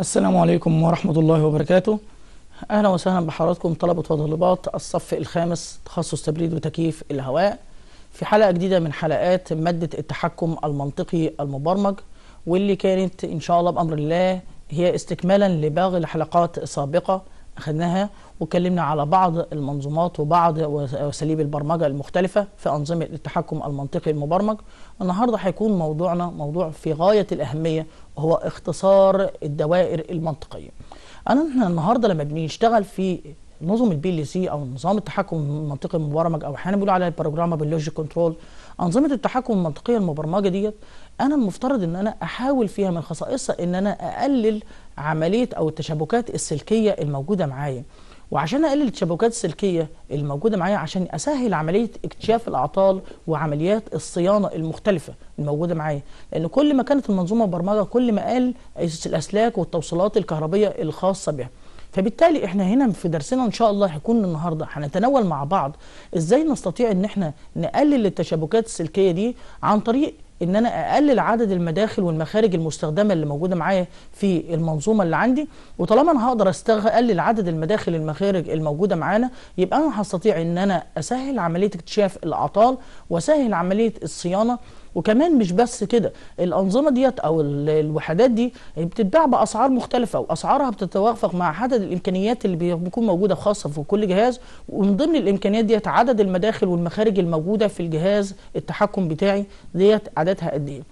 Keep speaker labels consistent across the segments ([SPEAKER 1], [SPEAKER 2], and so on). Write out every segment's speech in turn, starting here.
[SPEAKER 1] السلام عليكم ورحمة الله وبركاته أهلا وسهلا بحضراتكم طلبة وطالبات الصف الخامس تخصص تبريد وتكييف الهواء في حلقة جديدة من حلقات مادة التحكم المنطقي المبرمج واللي كانت إن شاء الله بأمر الله هي استكمالا لباقي الحلقات السابقة خدناها واتكلمنا على بعض المنظومات وبعض واساليب البرمجه المختلفه في انظمه التحكم المنطقي المبرمج النهارده هيكون موضوعنا موضوع في غايه الاهميه وهو اختصار الدوائر المنطقيه انا النهارده لما بنشتغل في نظم البي ال سي او نظام التحكم المنطقي المبرمج او احيانا بنقول عليها البروجرامبل لوجيك كنترول انظمه التحكم المنطقيه المبرمجه ديت انا المفترض ان انا احاول فيها من خصائصها ان انا اقلل عمليه او التشابكات السلكيه الموجوده معايا وعشان اقلل التشابكات السلكيه الموجوده معايا عشان اسهل عمليه اكتشاف الاعطال وعمليات الصيانه المختلفه الموجوده معايا لان كل ما كانت المنظومه برمجة كل ما قل الاسلاك والتوصيلات الكهربيه الخاصه بها فبالتالي احنا هنا في درسنا ان شاء الله هيكون النهارده هنتناول مع بعض ازاي نستطيع ان احنا نقلل التشابكات السلكيه دي عن طريق ان انا اقلل عدد المداخل والمخارج المستخدمه اللي موجوده معايا في المنظومه اللي عندي وطالما انا هقدر اقلل عدد المداخل المخارج الموجوده معانا يبقى انا هستطيع ان انا اسهل عمليه اكتشاف الاعطال واسهل عمليه الصيانه وكمان مش بس كده الانظمه ديت او الوحدات دي بتتباع باسعار مختلفه واسعارها بتتوافق مع عدد الامكانيات اللي بيكون موجوده خاصه في كل جهاز ومن ضمن الامكانيات ديت عدد المداخل والمخارج الموجوده في الجهاز التحكم بتاعي ديت عددها قد ايه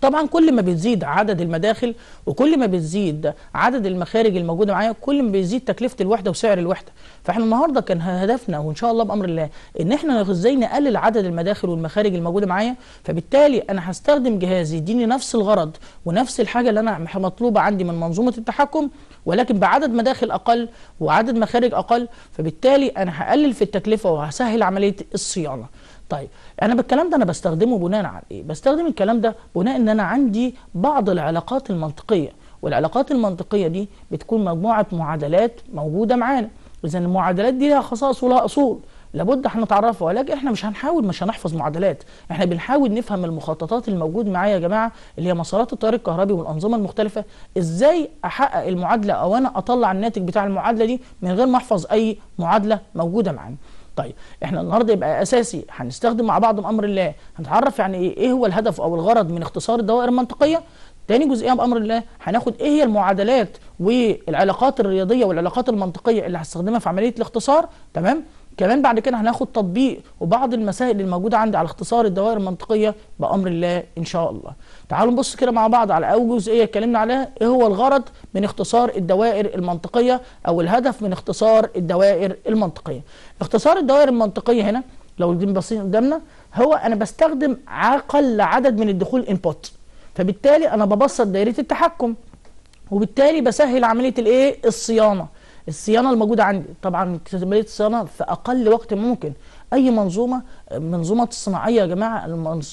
[SPEAKER 1] طبعا كل ما بتزيد عدد المداخل وكل ما بتزيد عدد المخارج الموجوده معايا كل ما بيزيد تكلفه الوحده وسعر الوحده فاحنا النهارده كان هدفنا وان شاء الله بامر الله ان احنا ازاي نقلل عدد المداخل والمخارج الموجوده معايا فبالتالي انا هستخدم جهاز يديني نفس الغرض ونفس الحاجه اللي انا مطلوبه عندي من منظومه التحكم ولكن بعدد مداخل اقل وعدد مخارج اقل فبالتالي انا هقلل في التكلفه وهسهل عمليه الصيانه طيب انا بالكلام ده انا بستخدمه بناء على ايه بستخدم الكلام ده بناء ان انا عندي بعض العلاقات المنطقيه والعلاقات المنطقيه دي بتكون مجموعه معادلات موجوده معانا اذا المعادلات دي لها خصائص ولها اصول لابد احنا نتعرفها ولكن احنا مش هنحاول مش هنحفظ معادلات احنا بنحاول نفهم المخططات الموجود معايا يا جماعه اللي هي مسارات التيار الكهربي والانظمه المختلفه ازاي احقق المعادله او انا اطلع الناتج بتاع المعادله دي من غير ما احفظ اي معادله موجوده معانا طيب احنا النهارده يبقى اساسي هنستخدم مع بعض امر الله هنتعرف يعني ايه ايه هو الهدف او الغرض من اختصار الدوائر المنطقيه تاني جزئيه بامر الله هناخد ايه هي المعادلات والعلاقات الرياضيه والعلاقات المنطقيه اللي هستخدمها في عمليه الاختصار تمام كمان بعد كده هناخد تطبيق وبعض المسائل الموجوده عندي على اختصار الدوائر المنطقيه بامر الله ان شاء الله تعالوا نبص كده مع بعض على اول جزئيه اتكلمنا عليها ايه هو الغرض من اختصار الدوائر المنطقيه او الهدف من اختصار الدوائر المنطقيه اختصار الدوائر المنطقيه هنا لو باصين قدامنا هو انا بستخدم اقل عدد من الدخول انبوت فبالتالي انا ببسط دايره التحكم وبالتالي بسهل عمليه الايه الصيانه الصيانه الموجوده عندي طبعا عمليه الصيانه في اقل وقت ممكن اي منظومه منظومه صناعيه يا جماعه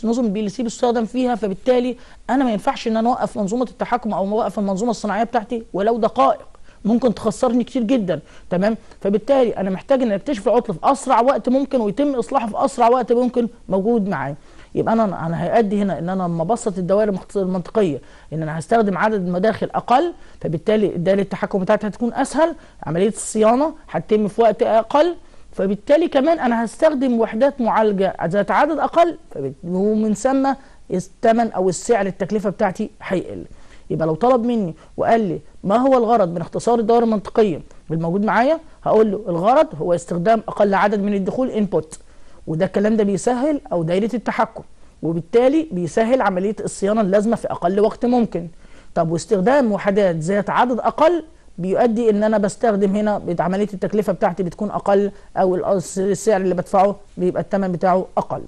[SPEAKER 1] نظم بي ال سي بيستخدم فيها فبالتالي انا ما ينفعش ان انا اوقف منظومه التحكم او اوقف المنظومه الصناعيه بتاعتي ولو دقائق ممكن تخسرني كتير جدا تمام فبالتالي انا محتاج ان اكتشف العطل في اسرع وقت ممكن ويتم اصلاحه في اسرع وقت ممكن موجود معايا يبقى انا انا هيأدي هنا ان انا لما ابسط الدوائر المنطقيه ان انا هستخدم عدد المداخل اقل فبالتالي الدائره التحكم بتاعتي هتكون اسهل عمليه الصيانه هتتم في وقت اقل فبالتالي كمان انا هستخدم وحدات معالجه ذات عدد اقل ومن ثم الثمن او السعر التكلفه بتاعتي هيقل يبقى لو طلب مني وقال لي ما هو الغرض من اختصار الدوائر المنطقيه الموجود معايا هقول له الغرض هو استخدام اقل عدد من الدخول انبوت وده الكلام ده بيسهل او دايره التحكم وبالتالي بيسهل عمليه الصيانه اللازمه في اقل وقت ممكن طب واستخدام وحدات ذات عدد اقل بيؤدي ان انا بستخدم هنا عمليه التكلفه بتاعتي بتكون اقل او السعر اللي بدفعه بيبقى الثمن بتاعه اقل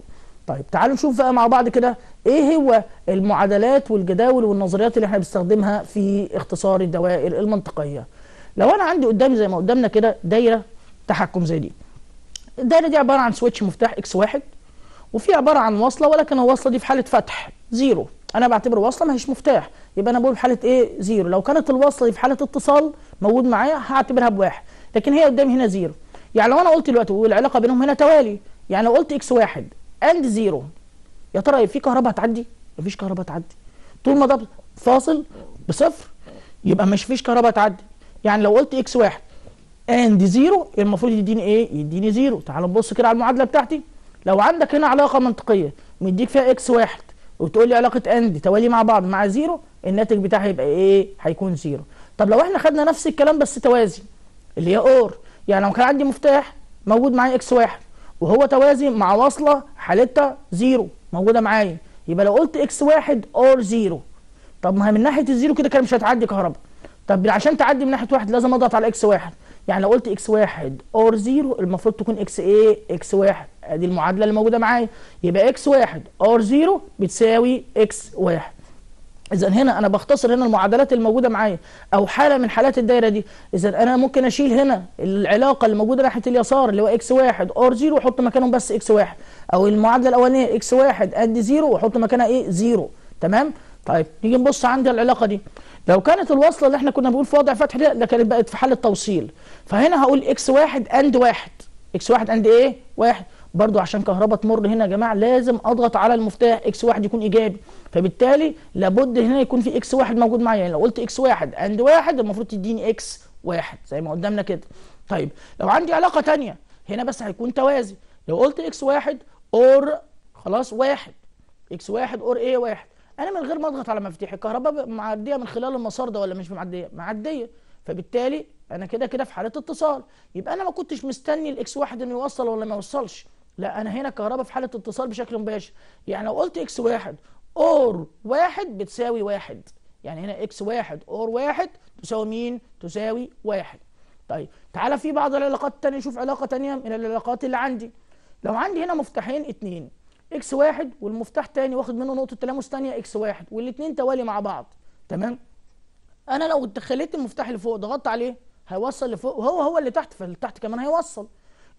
[SPEAKER 1] طيب تعالوا نشوف بقى مع بعض كده ايه هو المعادلات والجداول والنظريات اللي احنا بنستخدمها في اختصار الدوائر المنطقيه لو انا عندي قدامي زي ما قدامنا كده دايره تحكم زي دي الدايره دي عباره عن سويتش مفتاح اكس واحد وفي عباره عن وصله ولكن الوصله دي في حاله فتح زيرو انا بعتبر وصله ما هيش مفتاح يبقى انا بقول في حاله ايه زيرو لو كانت الوصله دي في حاله اتصال موجود معايا هعتبرها بواحد لكن هي قدامي هنا زيرو يعني لو انا قلت دلوقتي والعلاقه بينهم هنا توالي يعني لو قلت اكس واحد اند زيرو يا ترى في كهرباء هتعدي مفيش كهرباء هتعدي طول ما ده فاصل بصفر يبقى مش فيش كهرباء هتعدي يعني لو قلت اكس واحد اند يعني زيرو المفروض يديني ايه؟ يديني زيرو تعال نبص كده على المعادله بتاعتي لو عندك هنا علاقه منطقيه مديك فيها اكس واحد وتقول لي علاقه اند توالي مع بعض مع زيرو الناتج بتاعها هيبقى ايه؟ هيكون زيرو طب لو احنا خدنا نفس الكلام بس توازي اللي هي اور يعني لو كان عندي مفتاح موجود معايا اكس واحد وهو توازي مع وصله حالتها زيرو موجوده معايا يبقى لو قلت اكس واحد اور زيرو طب ما من ناحيه الزيرو كده كده مش هتعدي كهرباء طب عشان تعدي من ناحيه واحد لازم اضغط على اكس واحد يعني لو قلت اكس واحد اور زيرو المفروض تكون اكس ايه اكس واحد ادي المعادله اللي موجوده معايا يبقى اكس واحد اور زيرو بتساوي اكس واحد اذا هنا انا بختصر هنا المعادلات الموجوده معايا او حاله من حالات الدايره دي اذا انا ممكن اشيل هنا العلاقه اللي موجوده ناحيه اليسار اللي هو اكس واحد اور زيرو واحط مكانهم بس اكس واحد او المعادله الاولانيه اكس واحد قد زيرو واحط مكانها ايه زيرو تمام طيب نيجي نبص عند العلاقه دي لو كانت الوصله اللي احنا كنا بنقول في وضع فتح ده كانت بقت في حاله توصيل فهنا هقول اكس واحد اند واحد اكس واحد اند ايه؟ واحد برضو عشان كهرباء تمر هنا يا جماعه لازم اضغط على المفتاح اكس واحد يكون ايجابي فبالتالي لابد هنا يكون في اكس واحد موجود معايا يعني لو قلت اكس واحد اند واحد المفروض تديني اكس واحد زي ما قدامنا كده طيب لو عندي علاقه ثانيه هنا بس هيكون توازي لو قلت اكس واحد اور خلاص واحد اكس واحد اور ايه واحد انا من غير ما اضغط على مفاتيح الكهرباء معديه من خلال المسار ده ولا مش معديه معديه فبالتالي انا كده كده في حاله اتصال يبقى انا ما كنتش مستني الاكس واحد انه يوصل ولا ما يوصلش لا انا هنا كهرباء في حاله اتصال بشكل مباشر يعني لو قلت اكس واحد اور واحد بتساوي واحد يعني هنا اكس واحد اور واحد تساوي مين تساوي واحد طيب تعالى في بعض العلاقات التانية نشوف علاقة تانية من العلاقات اللي عندي لو عندي هنا مفتاحين اتنين اكس واحد والمفتاح تاني واخد منه نقطه تلامس تانيه اكس واحد والاثنين توالي مع بعض تمام انا لو خليت المفتاح اللي فوق ضغطت عليه هيوصل لفوق وهو هو اللي تحت فاللي تحت كمان هيوصل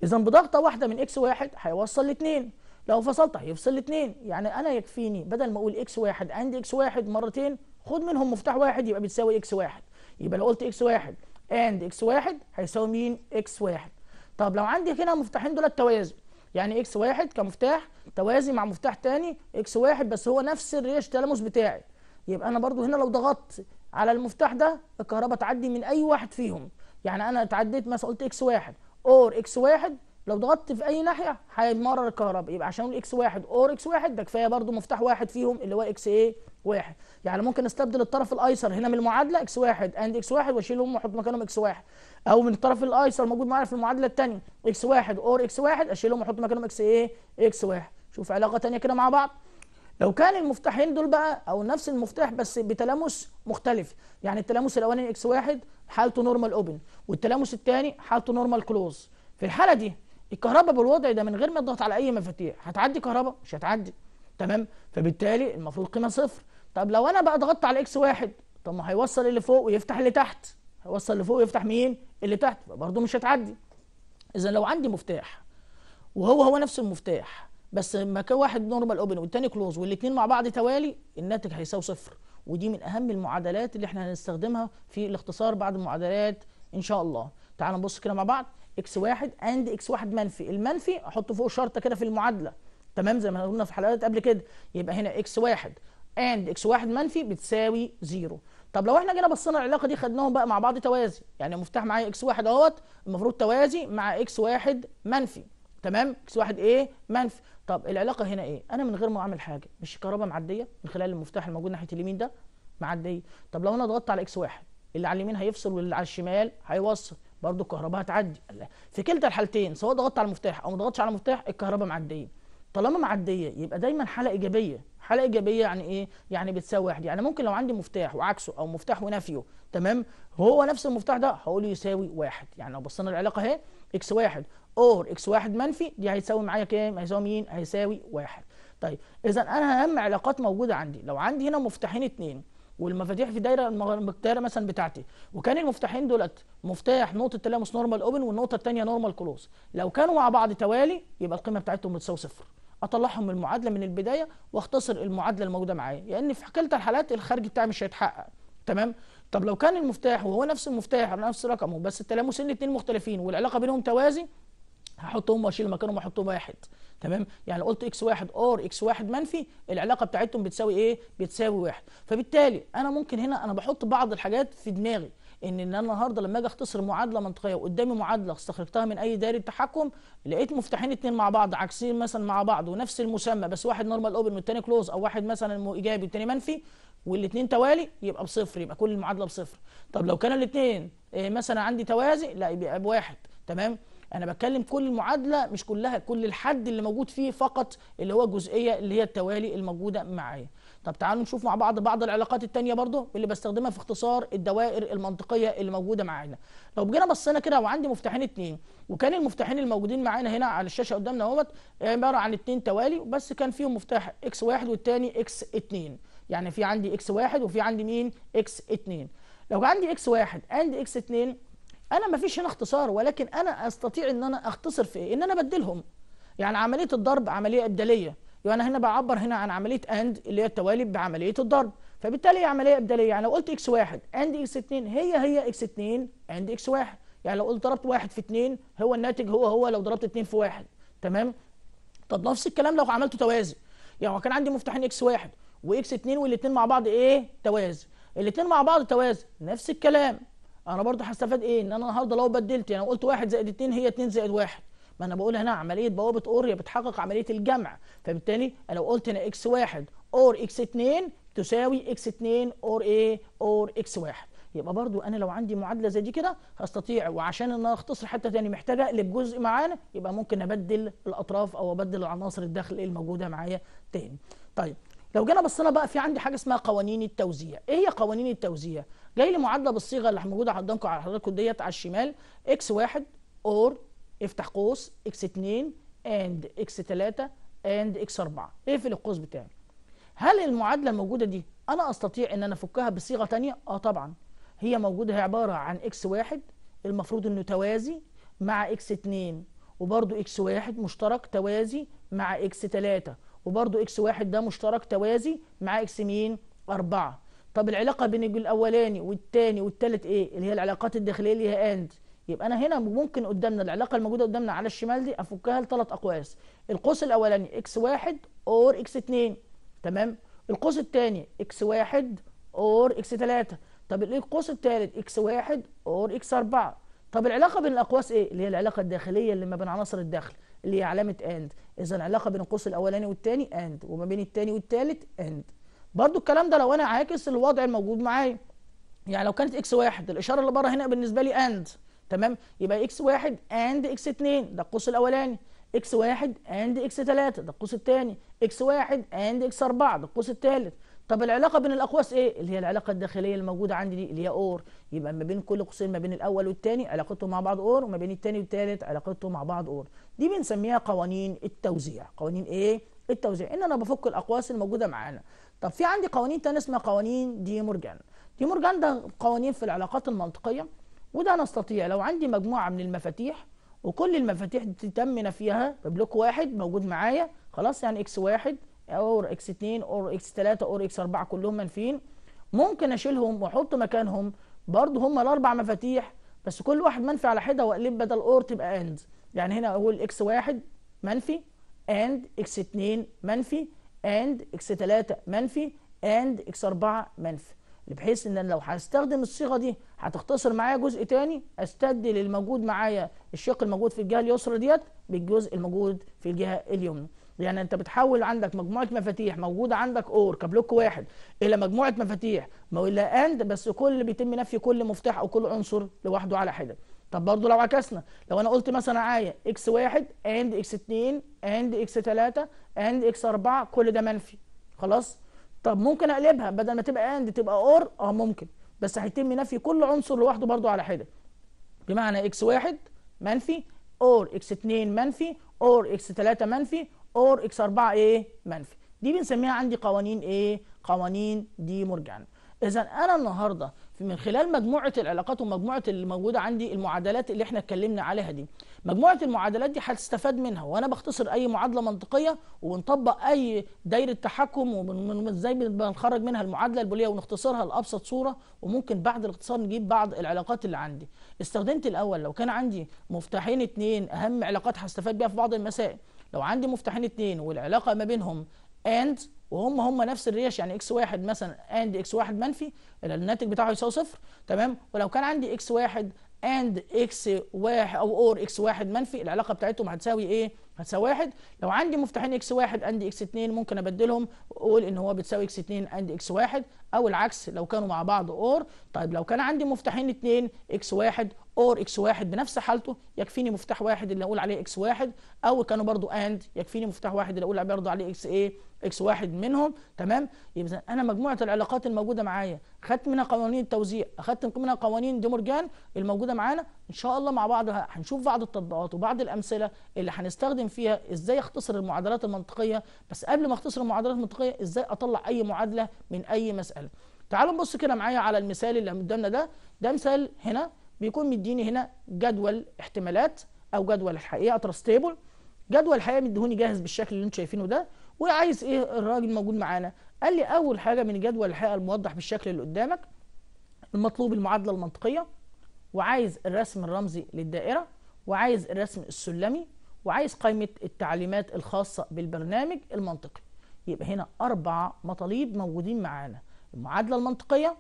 [SPEAKER 1] اذا بضغطه واحده من اكس واحد هيوصل لاثنين لو فصلت هيفصل الاثنين يعني انا يكفيني بدل ما اقول اكس واحد عندي اكس واحد مرتين خد منهم مفتاح واحد يبقى بتساوي اكس واحد يبقى لو قلت اكس واحد اند اكس واحد هيساوي مين اكس واحد طب لو عندي هنا مفتاحين دول التوازن يعني اكس واحد كمفتاح توازي مع مفتاح تاني اكس واحد بس هو نفس الريش تلاموس بتاعي يبقى انا برضو هنا لو ضغطت على المفتاح ده الكهرباء تعدي من اي واحد فيهم يعني انا اتعديت مثلا قلت اكس واحد اور اكس واحد لو ضغطت في اي ناحيه هيمرر الكهرباء يبقى عشان اكس واحد اور اكس واحد ده كفايه برضو مفتاح واحد فيهم اللي هو اكس ايه واحد يعني ممكن استبدل الطرف الايسر هنا من المعادله اكس واحد اند اكس واحد واشيلهم واحط مكانهم اكس واحد او من الطرف الايسر موجود معايا في المعادله الثانيه اكس واحد اور اكس واحد اشيلهم واحط مكانهم اكس ايه اكس واحد شوف علاقه ثانيه كده مع بعض لو كان المفتاحين دول بقى او نفس المفتاح بس بتلامس مختلف يعني التلامس الاولاني اكس واحد حالته نورمال اوبن والتلامس الثاني حالته نورمال كلوز في الحاله دي الكهرباء بالوضع ده من غير ما تضغط على اي مفاتيح هتعدي كهرباء مش هتعدي تمام فبالتالي المفروض قيمه صفر طب لو انا بقى ضغطت على اكس واحد طب ما هيوصل اللي فوق ويفتح اللي تحت هيوصل لفوق ويفتح مين اللي تحت برضه مش هتعدي اذا لو عندي مفتاح وهو هو نفس المفتاح بس مكان واحد نورمال اوبن والتاني كلوز والاثنين مع بعض توالي الناتج هيساوي صفر ودي من اهم المعادلات اللي احنا هنستخدمها في الاختصار بعد المعادلات ان شاء الله تعالوا نبص كده مع بعض اكس واحد اند اكس واحد منفي المنفي احطه فوق شرطه كده في المعادله تمام زي ما قلنا في حلقات قبل كده يبقى هنا اكس واحد اند اكس واحد منفي بتساوي زيرو طب لو احنا جينا بصينا العلاقه دي خدناهم بقى مع بعض توازي يعني مفتاح معايا اكس واحد اهوت المفروض توازي مع اكس واحد منفي تمام اكس واحد ايه منفي طب العلاقه هنا ايه انا من غير ما اعمل حاجه مش الكهرباء معديه من خلال المفتاح الموجود ناحيه اليمين ده معديه طب لو انا ضغطت على اكس واحد اللي على اليمين هيفصل واللي على الشمال هيوصل برضو الكهرباء هتعدي في كلتا الحالتين سواء ضغطت على المفتاح او ما ضغطتش على المفتاح الكهرباء معديه طالما معديه يبقى دايما حاله ايجابيه حاله ايجابيه يعني ايه يعني بتساوي واحد يعني ممكن لو عندي مفتاح وعكسه او مفتاح ونفيه تمام هو نفس المفتاح ده هقول يساوي واحد يعني لو بصينا للعلاقه اهي اكس واحد اور اكس واحد منفي دي هيساوي معايا كام هيساوي مين هيساوي واحد طيب اذا انا اهم علاقات موجوده عندي لو عندي هنا مفتاحين اتنين والمفاتيح في دايره الدايره مثلا بتاعتي وكان المفتاحين دولت مفتاح نقطه تلامس نورمال اوبن والنقطه الثانيه نورمال كلوز لو كانوا مع بعض توالي يبقى القيمه بتاعتهم بتساوي صفر اطلعهم من المعادله من البدايه واختصر المعادله الموجوده معايا لان يعني في كلتا الحالات الخارج بتاعي مش هيتحقق تمام طب لو كان المفتاح وهو نفس المفتاح نفس رقمه بس التلامسين الاثنين مختلفين والعلاقه بينهم توازي هحطهم واشيل مكانهم واحطهم واحد تمام يعني قلت اكس واحد اور اكس واحد منفي العلاقه بتاعتهم بتساوي ايه بتساوي واحد فبالتالي انا ممكن هنا انا بحط بعض الحاجات في دماغي ان ان انا النهارده لما اجي اختصر معادله منطقيه وقدامي معادله استخرجتها من اي دايره تحكم لقيت مفتاحين اتنين مع بعض عكسين مثلا مع بعض ونفس المسمى بس واحد نورمال اوبن والتاني كلوز او واحد مثلا ايجابي والتاني منفي والاثنين توالي يبقى بصفر يبقى كل المعادله بصفر طب لو كان الاثنين آه، مثلا عندي توازي لا يبقى بواحد تمام انا بتكلم كل المعادله مش كلها كل الحد اللي موجود فيه فقط اللي هو الجزئيه اللي هي التوالي الموجوده معايا طب تعالوا نشوف مع بعض بعض العلاقات التانية برضه اللي بستخدمها في اختصار الدوائر المنطقية اللي موجودة معانا لو جينا بصينا كده وعندي مفتاحين اتنين وكان المفتاحين الموجودين معانا هنا على الشاشة قدامنا اهوت عبارة عن اتنين توالي بس كان فيهم مفتاح اكس واحد والتاني اكس اتنين يعني في عندي اكس واحد وفي عندي مين اكس اتنين لو عندي اكس واحد اند اكس اتنين انا ما فيش هنا اختصار ولكن انا استطيع ان انا اختصر في ايه ان انا بدلهم يعني عمليه الضرب عمليه ابداليه يبقى يعني انا هنا بعبر هنا عن عمليه اند اللي هي التوالي بعمليه الضرب فبالتالي هي عمليه ابداليه يعني لو قلت اكس 1 اند اكس 2 هي هي اكس 2 اند اكس 1 يعني لو قلت ضربت 1 في 2 هو الناتج هو هو لو ضربت 2 في 1 تمام طب نفس الكلام لو عملته توازي يعني كان عندي مفتاحين اكس 1 واكس 2 والاثنين مع بعض ايه توازي الاثنين مع بعض توازي نفس الكلام انا برضو هستفاد ايه ان انا النهارده لو بدلت يعني قلت واحد زائد اتنين هي اتنين زائد واحد ما انا بقول هنا عمليه بوابه اوريا بتحقق عمليه الجمع فبالتالي انا لو قلت هنا اكس واحد اور اكس اتنين تساوي اكس اتنين اور ايه اور اكس واحد يبقى برضو انا لو عندي معادله زي دي كده هستطيع وعشان ان انا اختصر حته تاني محتاج اقلب جزء معانا يبقى ممكن ابدل الاطراف او ابدل العناصر الداخل الموجوده معايا تاني طيب لو جينا بصينا بقى في عندي حاجه اسمها قوانين التوزيع ايه هي قوانين التوزيع جاي لي معادله بالصيغه اللي موجوده قدامكم على حضراتكم ديت على الشمال اكس 1 اور افتح قوس اكس 2 اند اكس 3 اند اكس 4 اقفل القوس بتاعي هل المعادله الموجوده دي انا استطيع ان انا افكها بصيغه ثانيه اه طبعا هي موجوده هي عباره عن اكس 1 المفروض انه توازي مع اكس 2 وبرضه اكس 1 مشترك توازي مع اكس 3 وبرضو اكس واحد ده مشترك توازي مع اكس مين أربعة طب العلاقة بين الأولاني والتاني والتالت إيه اللي هي العلاقات الداخلية اللي هي أند يبقى أنا هنا ممكن قدامنا العلاقة الموجودة قدامنا على الشمال دي أفكها لثلاث أقواس القوس الأولاني إكس واحد أور إكس اتنين تمام القوس التاني إكس واحد أور إكس تلاتة طب القوس التالت إكس واحد أور إكس أربعة طب العلاقة بين الأقواس إيه اللي هي العلاقة الداخلية اللي ما بين عناصر الداخل اللي هي علامه اند اذا العلاقه بين القوس الاولاني والثاني اند وما بين الثاني والثالث اند برضو الكلام ده لو انا عاكس الوضع الموجود معايا يعني لو كانت اكس واحد الاشاره اللي بره هنا بالنسبه لي اند تمام يبقى اكس واحد اند اكس اتنين ده القوس الاولاني اكس واحد اند اكس تلاته ده القوس الثاني اكس واحد اند اكس اربعه ده القوس الثالث طب العلاقه بين الاقواس ايه اللي هي العلاقه الداخليه الموجوده عندي دي اللي هي اور يبقى ما بين كل قوسين ما بين الاول والثاني علاقتهم مع بعض اور وما بين الثاني والثالث علاقتهم مع بعض اور دي بنسميها قوانين التوزيع قوانين ايه التوزيع ان انا بفك الاقواس الموجوده معانا طب في عندي قوانين تانية اسمها قوانين دي مورجان دي مورجان ده قوانين في العلاقات المنطقيه وده نستطيع لو عندي مجموعه من المفاتيح وكل المفاتيح دي تتمنا فيها ببلوك واحد موجود معايا خلاص يعني اكس واحد اور اكس 2 اور اكس 3 اور اكس 4 كلهم منفيين ممكن اشيلهم واحط مكانهم برضه هم الاربع مفاتيح بس كل واحد منفي على حده واقلب بدل اور تبقى اند يعني هنا اقول اكس 1 منفي اند اكس 2 منفي اند اكس 3 منفي اند اكس 4 منفي بحيث ان لو هستخدم الصيغه دي هتختصر معايا جزء تاني استبدل الموجود معايا الشق الموجود في الجهه اليسرى ديت بالجزء الموجود في الجهه اليمنى يعني انت بتحول عندك مجموعه مفاتيح موجوده عندك اور كبلوك واحد الى مجموعه مفاتيح ما الى اند بس كل بيتم نفي كل مفتاح او كل عنصر لوحده على حده طب برضه لو عكسنا لو انا قلت مثلا معايا اكس واحد اند اكس اتنين اند اكس تلاته اند اكس اربعه كل ده منفي خلاص طب ممكن اقلبها بدل ما تبقى اند تبقى اور اه ممكن بس هيتم نفي كل عنصر لوحده برضه على حده بمعنى اكس واحد منفي اور اكس اتنين منفي اور اكس تلاته منفي اور اكس 4 ايه منفي دي بنسميها عندي قوانين ايه قوانين دي مورجان اذا انا النهارده من خلال مجموعه العلاقات ومجموعه اللي موجوده عندي المعادلات اللي احنا اتكلمنا عليها دي مجموعه المعادلات دي هتستفاد منها وانا بختصر اي معادله منطقيه ونطبق اي دايره تحكم وازاي بنخرج منها المعادله البوليه ونختصرها لابسط صوره وممكن بعد الاختصار نجيب بعض العلاقات اللي عندي استخدمت الاول لو كان عندي مفتاحين اتنين اهم علاقات هستفاد بيها في بعض المسائل لو عندي مفتاحين اتنين والعلاقه ما بينهم اند وهم هم نفس الريش يعني اكس واحد مثلا اند اكس واحد منفي الناتج بتاعه يساوي صفر تمام ولو كان عندي اكس واحد اند اكس واحد او اور اكس واحد منفي العلاقه بتاعتهم هتساوي ايه؟ هتساوي واحد لو عندي مفتاحين اكس واحد عندي اكس اتنين ممكن ابدلهم واقول ان هو بتساوي اكس اتنين عندي اكس واحد او العكس لو كانوا مع بعض اور طيب لو كان عندي مفتاحين اتنين اكس واحد اور اكس واحد بنفس حالته يكفيني مفتاح واحد اللي اقول عليه اكس واحد او كانوا برضو اند يكفيني مفتاح واحد اللي اقول برضو عليه اكس ايه اكس واحد منهم تمام يبقى انا مجموعه العلاقات الموجوده معايا خدت منها قوانين التوزيع اخدت منها قوانين دي مورجان الموجوده معانا ان شاء الله مع بعض هنشوف بعض التطبيقات وبعض الامثله اللي هنستخدم هتكلم فيها ازاي اختصر المعادلات المنطقيه بس قبل ما اختصر المعادلات المنطقيه ازاي اطلع اي معادله من اي مساله تعالوا نبص كده معايا على المثال اللي قدامنا ده ده مثال هنا بيكون مديني هنا جدول احتمالات او جدول الحقيقه تراس تيبل جدول الحقيقه مديهوني جاهز بالشكل اللي انتم شايفينه ده وعايز ايه الراجل موجود معانا قال لي اول حاجه من جدول الحقيقه الموضح بالشكل اللي قدامك المطلوب المعادله المنطقيه وعايز الرسم الرمزي للدائره وعايز الرسم السلمي وعايز قائمة التعليمات الخاصة بالبرنامج المنطقي يبقى هنا أربع مطالب موجودين معانا المعادلة المنطقية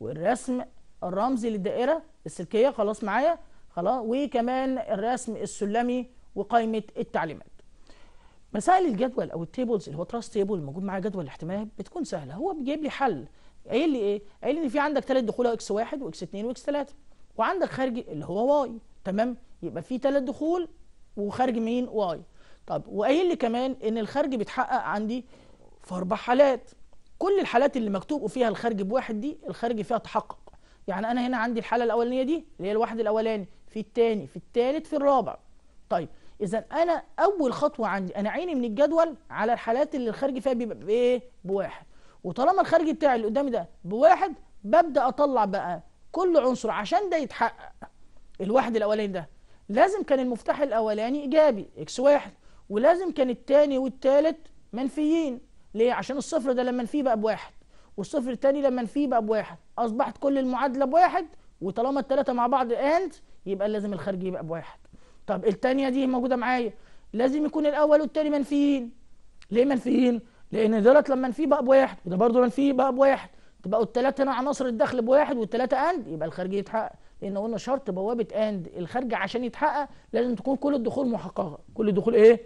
[SPEAKER 1] والرسم الرمزي للدائرة السلكية خلاص معايا خلاص وكمان الرسم السلمي وقائمة التعليمات مسائل الجدول أو التيبلز اللي هو تراست تيبل موجود معايا جدول الاحتمال بتكون سهلة هو بيجيب لي حل قايل لي إيه؟ قايل لي إن في عندك ثلاث دخول اكس واحد واكس اتنين واكس ثلاثة وعندك خارجي اللي هو واي تمام يبقى في ثلاث دخول وخارج مين واي طب وقايل لي كمان ان الخارج بيتحقق عندي في اربع حالات كل الحالات اللي مكتوب فيها الخارج بواحد دي الخارج فيها تحقق يعني انا هنا عندي الحاله الاولانيه دي اللي هي الواحد الاولاني في الثاني في الثالث في الرابع طيب اذا انا اول خطوه عندي انا عيني من الجدول على الحالات اللي الخارج فيها بيبقى بايه بواحد وطالما الخارج بتاعي اللي قدامي ده بواحد ببدا اطلع بقى كل عنصر عشان ده يتحقق الواحد الاولاني ده لازم كان المفتاح الأولاني إيجابي إكس واحد ولازم كان التاني والتالت منفيين ليه؟ عشان الصفر ده لما نفيه بقى بواحد والصفر التاني لما نفيه بقى بواحد أصبحت كل المعادلة بواحد وطالما التلاتة مع بعض اند يبقى لازم الخارجي يبقى بواحد طب التانية دي موجودة معايا لازم يكون الأول والتاني منفيين ليه منفيين؟ لأن دولت لما نفيه بقى بواحد وده برضه منفيه بقى بواحد تبقوا التلاتة هنا عناصر الدخل بواحد والتلاتة اند يبقى الخارجي يتحقق ان قلنا شرط بوابه اند الخارجه عشان يتحقق لازم تكون كل الدخول محققه كل الدخول ايه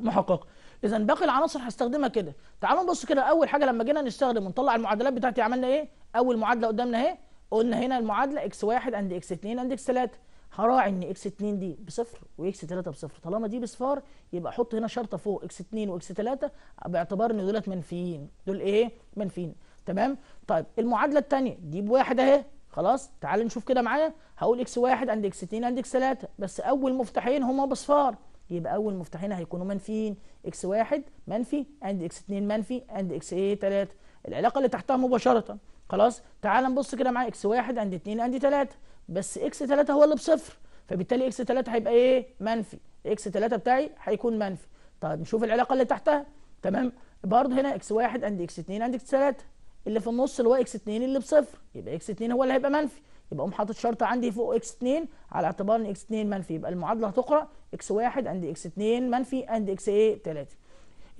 [SPEAKER 1] محققه اذا باقي العناصر هستخدمها كده تعالوا نبص كده اول حاجه لما جينا نستخدم ونطلع المعادلات بتاعتي عملنا ايه اول معادله قدامنا اهي قلنا هنا المعادله اكس 1 اند اكس 2 اند اكس 3 هراعي ان اكس 2 دي بصفر واكس 3 بصفر طالما دي بصفار يبقى احط هنا شرطه فوق اكس 2 واكس 3 باعتبار ان دولت منفيين دول ايه منفيين تمام طيب المعادله الثانيه دي بواحد اهي خلاص تعال نشوف كده معايا هقول اكس واحد عند اكس اتنين عند اكس تلاته بس اول مفتاحين هما بصفار يبقى اول مفتاحين هيكونوا منفيين اكس واحد منفي عند اكس اتنين منفي عند اكس ايه تلاته العلاقه اللي تحتها مباشره خلاص تعال نبص كده معايا اكس واحد عند اتنين عند تلاته بس اكس تلاته هو اللي بصفر فبالتالي اكس 3 هيبقى ايه منفي اكس 3 بتاعي هيكون منفي طب نشوف العلاقه اللي تحتها تمام برضه هنا اكس واحد عند اكس 2 عند اكس 3 اللي في النص اللي هو اكس 2 اللي بصفر يبقى اكس 2 هو اللي هيبقى منفي يبقى اقوم حاطط شرط عندي فوق اكس 2 على اعتبار ان اكس 2 منفي يبقى المعادله هتقرا اكس 1 عند اكس 2 منفي عند اكس ايه 3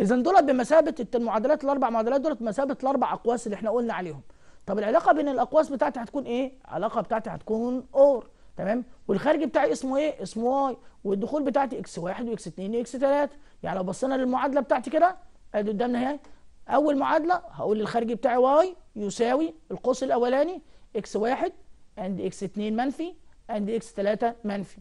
[SPEAKER 1] اذا دولت بمثابه المعادلات الاربع معادلات دولت بمثابه الاربع اقواس اللي احنا قلنا عليهم طب العلاقه بين الاقواس بتاعتي هتكون ايه العلاقه بتاعتي هتكون اور تمام والخارج بتاعي اسمه ايه اسمه واي والدخول بتاعتي اكس 1 واكس 2 واكس 3 يعني لو بصينا للمعادله بتاعتي كده ادي قدامنا اهي اول معادله هقول الخارجي بتاعي واي يساوي القوس الاولاني اكس واحد عند اكس اتنين منفي عند اكس تلاتة منفي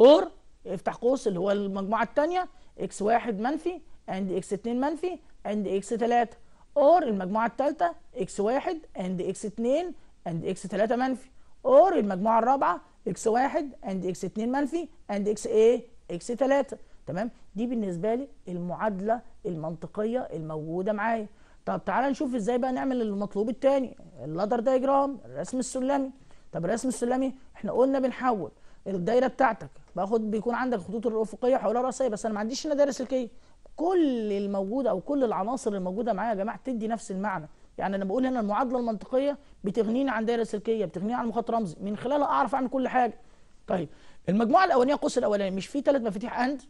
[SPEAKER 1] اور افتح قوس اللي هو المجموعه الثانيه اكس واحد منفي عند اكس اتنين منفي عند اكس تلاتة اور المجموعه الثالثه اكس واحد عند اكس اتنين عند اكس تلاتة منفي اور المجموعه الرابعه اكس واحد عند اكس اتنين منفي عند اكس ايه اكس تلاتة تمام دي بالنسبه لي المعادله المنطقيه الموجوده معايا طب تعالى نشوف ازاي بقى نعمل المطلوب الثاني اللادر دايجرام الرسم السلمي طب الرسم السلمي احنا قلنا بنحول الدايره بتاعتك باخد بيكون عندك خطوط الافقيه حولها راسيه بس انا ما عنديش هنا دايره سلكيه كل الموجوده او كل العناصر الموجوده معايا يا جماعه تدي نفس المعنى يعني انا بقول هنا المعادله المنطقيه بتغنيني عن دايره سلكيه بتغنيني عن مخاط رمزي من خلالها اعرف اعمل كل حاجه طيب المجموعه الاولانيه قوس الاولاني مش في ثلاث مفاتيح اند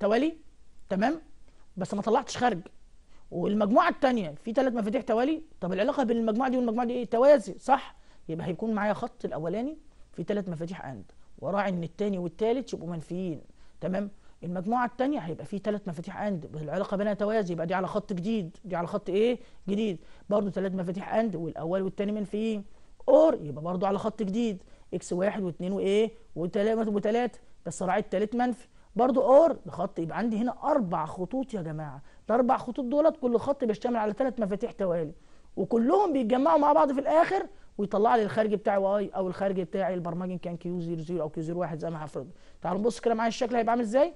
[SPEAKER 1] توالي تمام بس ما طلعتش خارج والمجموعه الثانيه في ثلاث مفاتيح توالي طب العلاقه بين المجموعه دي والمجموعه دي ايه توازي صح يبقى هيكون معايا خط الاولاني في ثلاث مفاتيح اند وراعي ان الثاني والثالث يبقوا منفيين تمام المجموعه الثانيه هيبقى فيه ثلاث مفاتيح اند العلاقه بينها توازي يبقى دي على خط جديد دي على خط ايه جديد برضه ثلاث مفاتيح اند والاول والثاني منفيين اور يبقى برضه على خط جديد اكس واحد واثنين وايه وثلاثه بس راعي الثالث منفي برضو اور خط يبقى عندي هنا اربع خطوط يا جماعه الاربع خطوط دولت كل خط بيشتمل على ثلاث مفاتيح توالي وكلهم بيتجمعوا مع بعض في الاخر ويطلع لي الخارج بتاعي واي او الخارج بتاعي البرمجي كان كيو 00 او كيو 01 زي ما هفرض تعالوا نبص كده معايا الشكل هيبقى عامل ازاي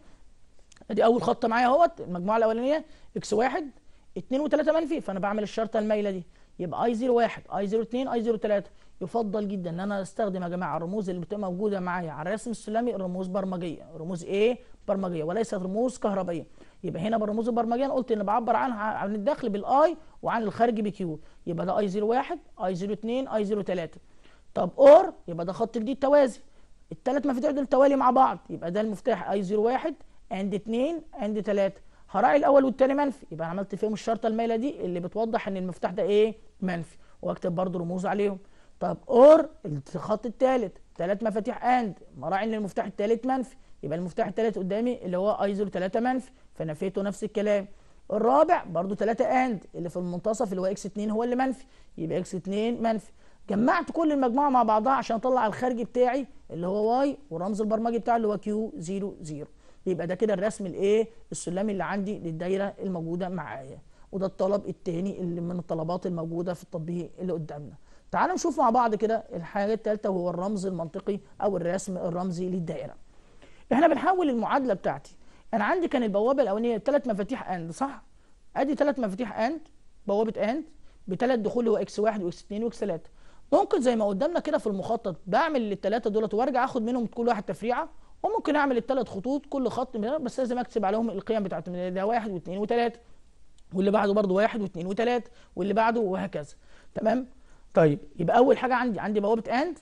[SPEAKER 1] ادي اول خط معايا اهوت المجموعه الاولانيه اكس 1 2 و3 منفي فانا بعمل الشرطه المايله دي يبقى اي 01 اي 02 اي 03 يفضل جدا ان انا استخدم يا جماعه الرموز اللي بتبقى موجوده معايا على الرسم السلمي رموز برمجيه رموز ايه برمجيه وليست رموز كهربائيه يبقى هنا بالرموز البرمجيه انا قلت ان بعبر عنها عن الداخل بالاي وعن الخارج بكيو يبقى ده اي 01 اي 02 اي 03 طب اور يبقى ده خط جديد توازي الثلاث مفاتيح دول توالي مع بعض يبقى ده المفتاح اي 01 اند 2 اند 3 هراعي الاول والثاني منفي يبقى انا عملت فيهم الشرطه المايله دي اللي بتوضح ان المفتاح ده ايه منفي واكتب برده رموز عليهم طب اور الخط الثالث ثلاث مفاتيح اند ان للمفتاح الثالث منفي يبقى المفتاح الثالث قدامي اللي هو ايزر 3 منفي فنفيته نفس الكلام الرابع برضو 3 اند اللي في المنتصف اللي هو اكس 2 هو اللي منفي يبقى اكس 2 منفي جمعت كل المجموعه مع بعضها عشان اطلع الخارجي بتاعي اللي هو واي والرمز البرمجي بتاعه اللي هو كيو 0 0 يبقى ده كده الرسم الايه السلمي اللي عندي للدايره الموجوده معايا وده الطلب الثاني اللي من الطلبات الموجوده في التطبيق اللي قدامنا تعالوا نشوف مع بعض كده الحاجة الثالثة وهو الرمز المنطقي أو الرسم الرمزي للدائرة. إحنا بنحول المعادلة بتاعتي أنا عندي كان البوابة الأولانية ثلاث مفاتيح أند صح؟ أدي ثلاث مفاتيح أند بوابة أند بثلاث دخول هو إكس واحد وإكس 2 وإكس ثلاثة. ممكن زي ما قدامنا كده في المخطط بعمل الثلاثة دولت وأرجع آخد منهم كل واحد تفريعة وممكن أعمل الثلاث خطوط كل خط بس لازم أكتب عليهم القيم بتاعتهم ده واحد واثنين وثلاثة واللي بعده برضه واحد واثنين وثلاثة واللي بعده وهكذا تمام؟ طيب يبقى اول حاجه عندي عندي بوابه اند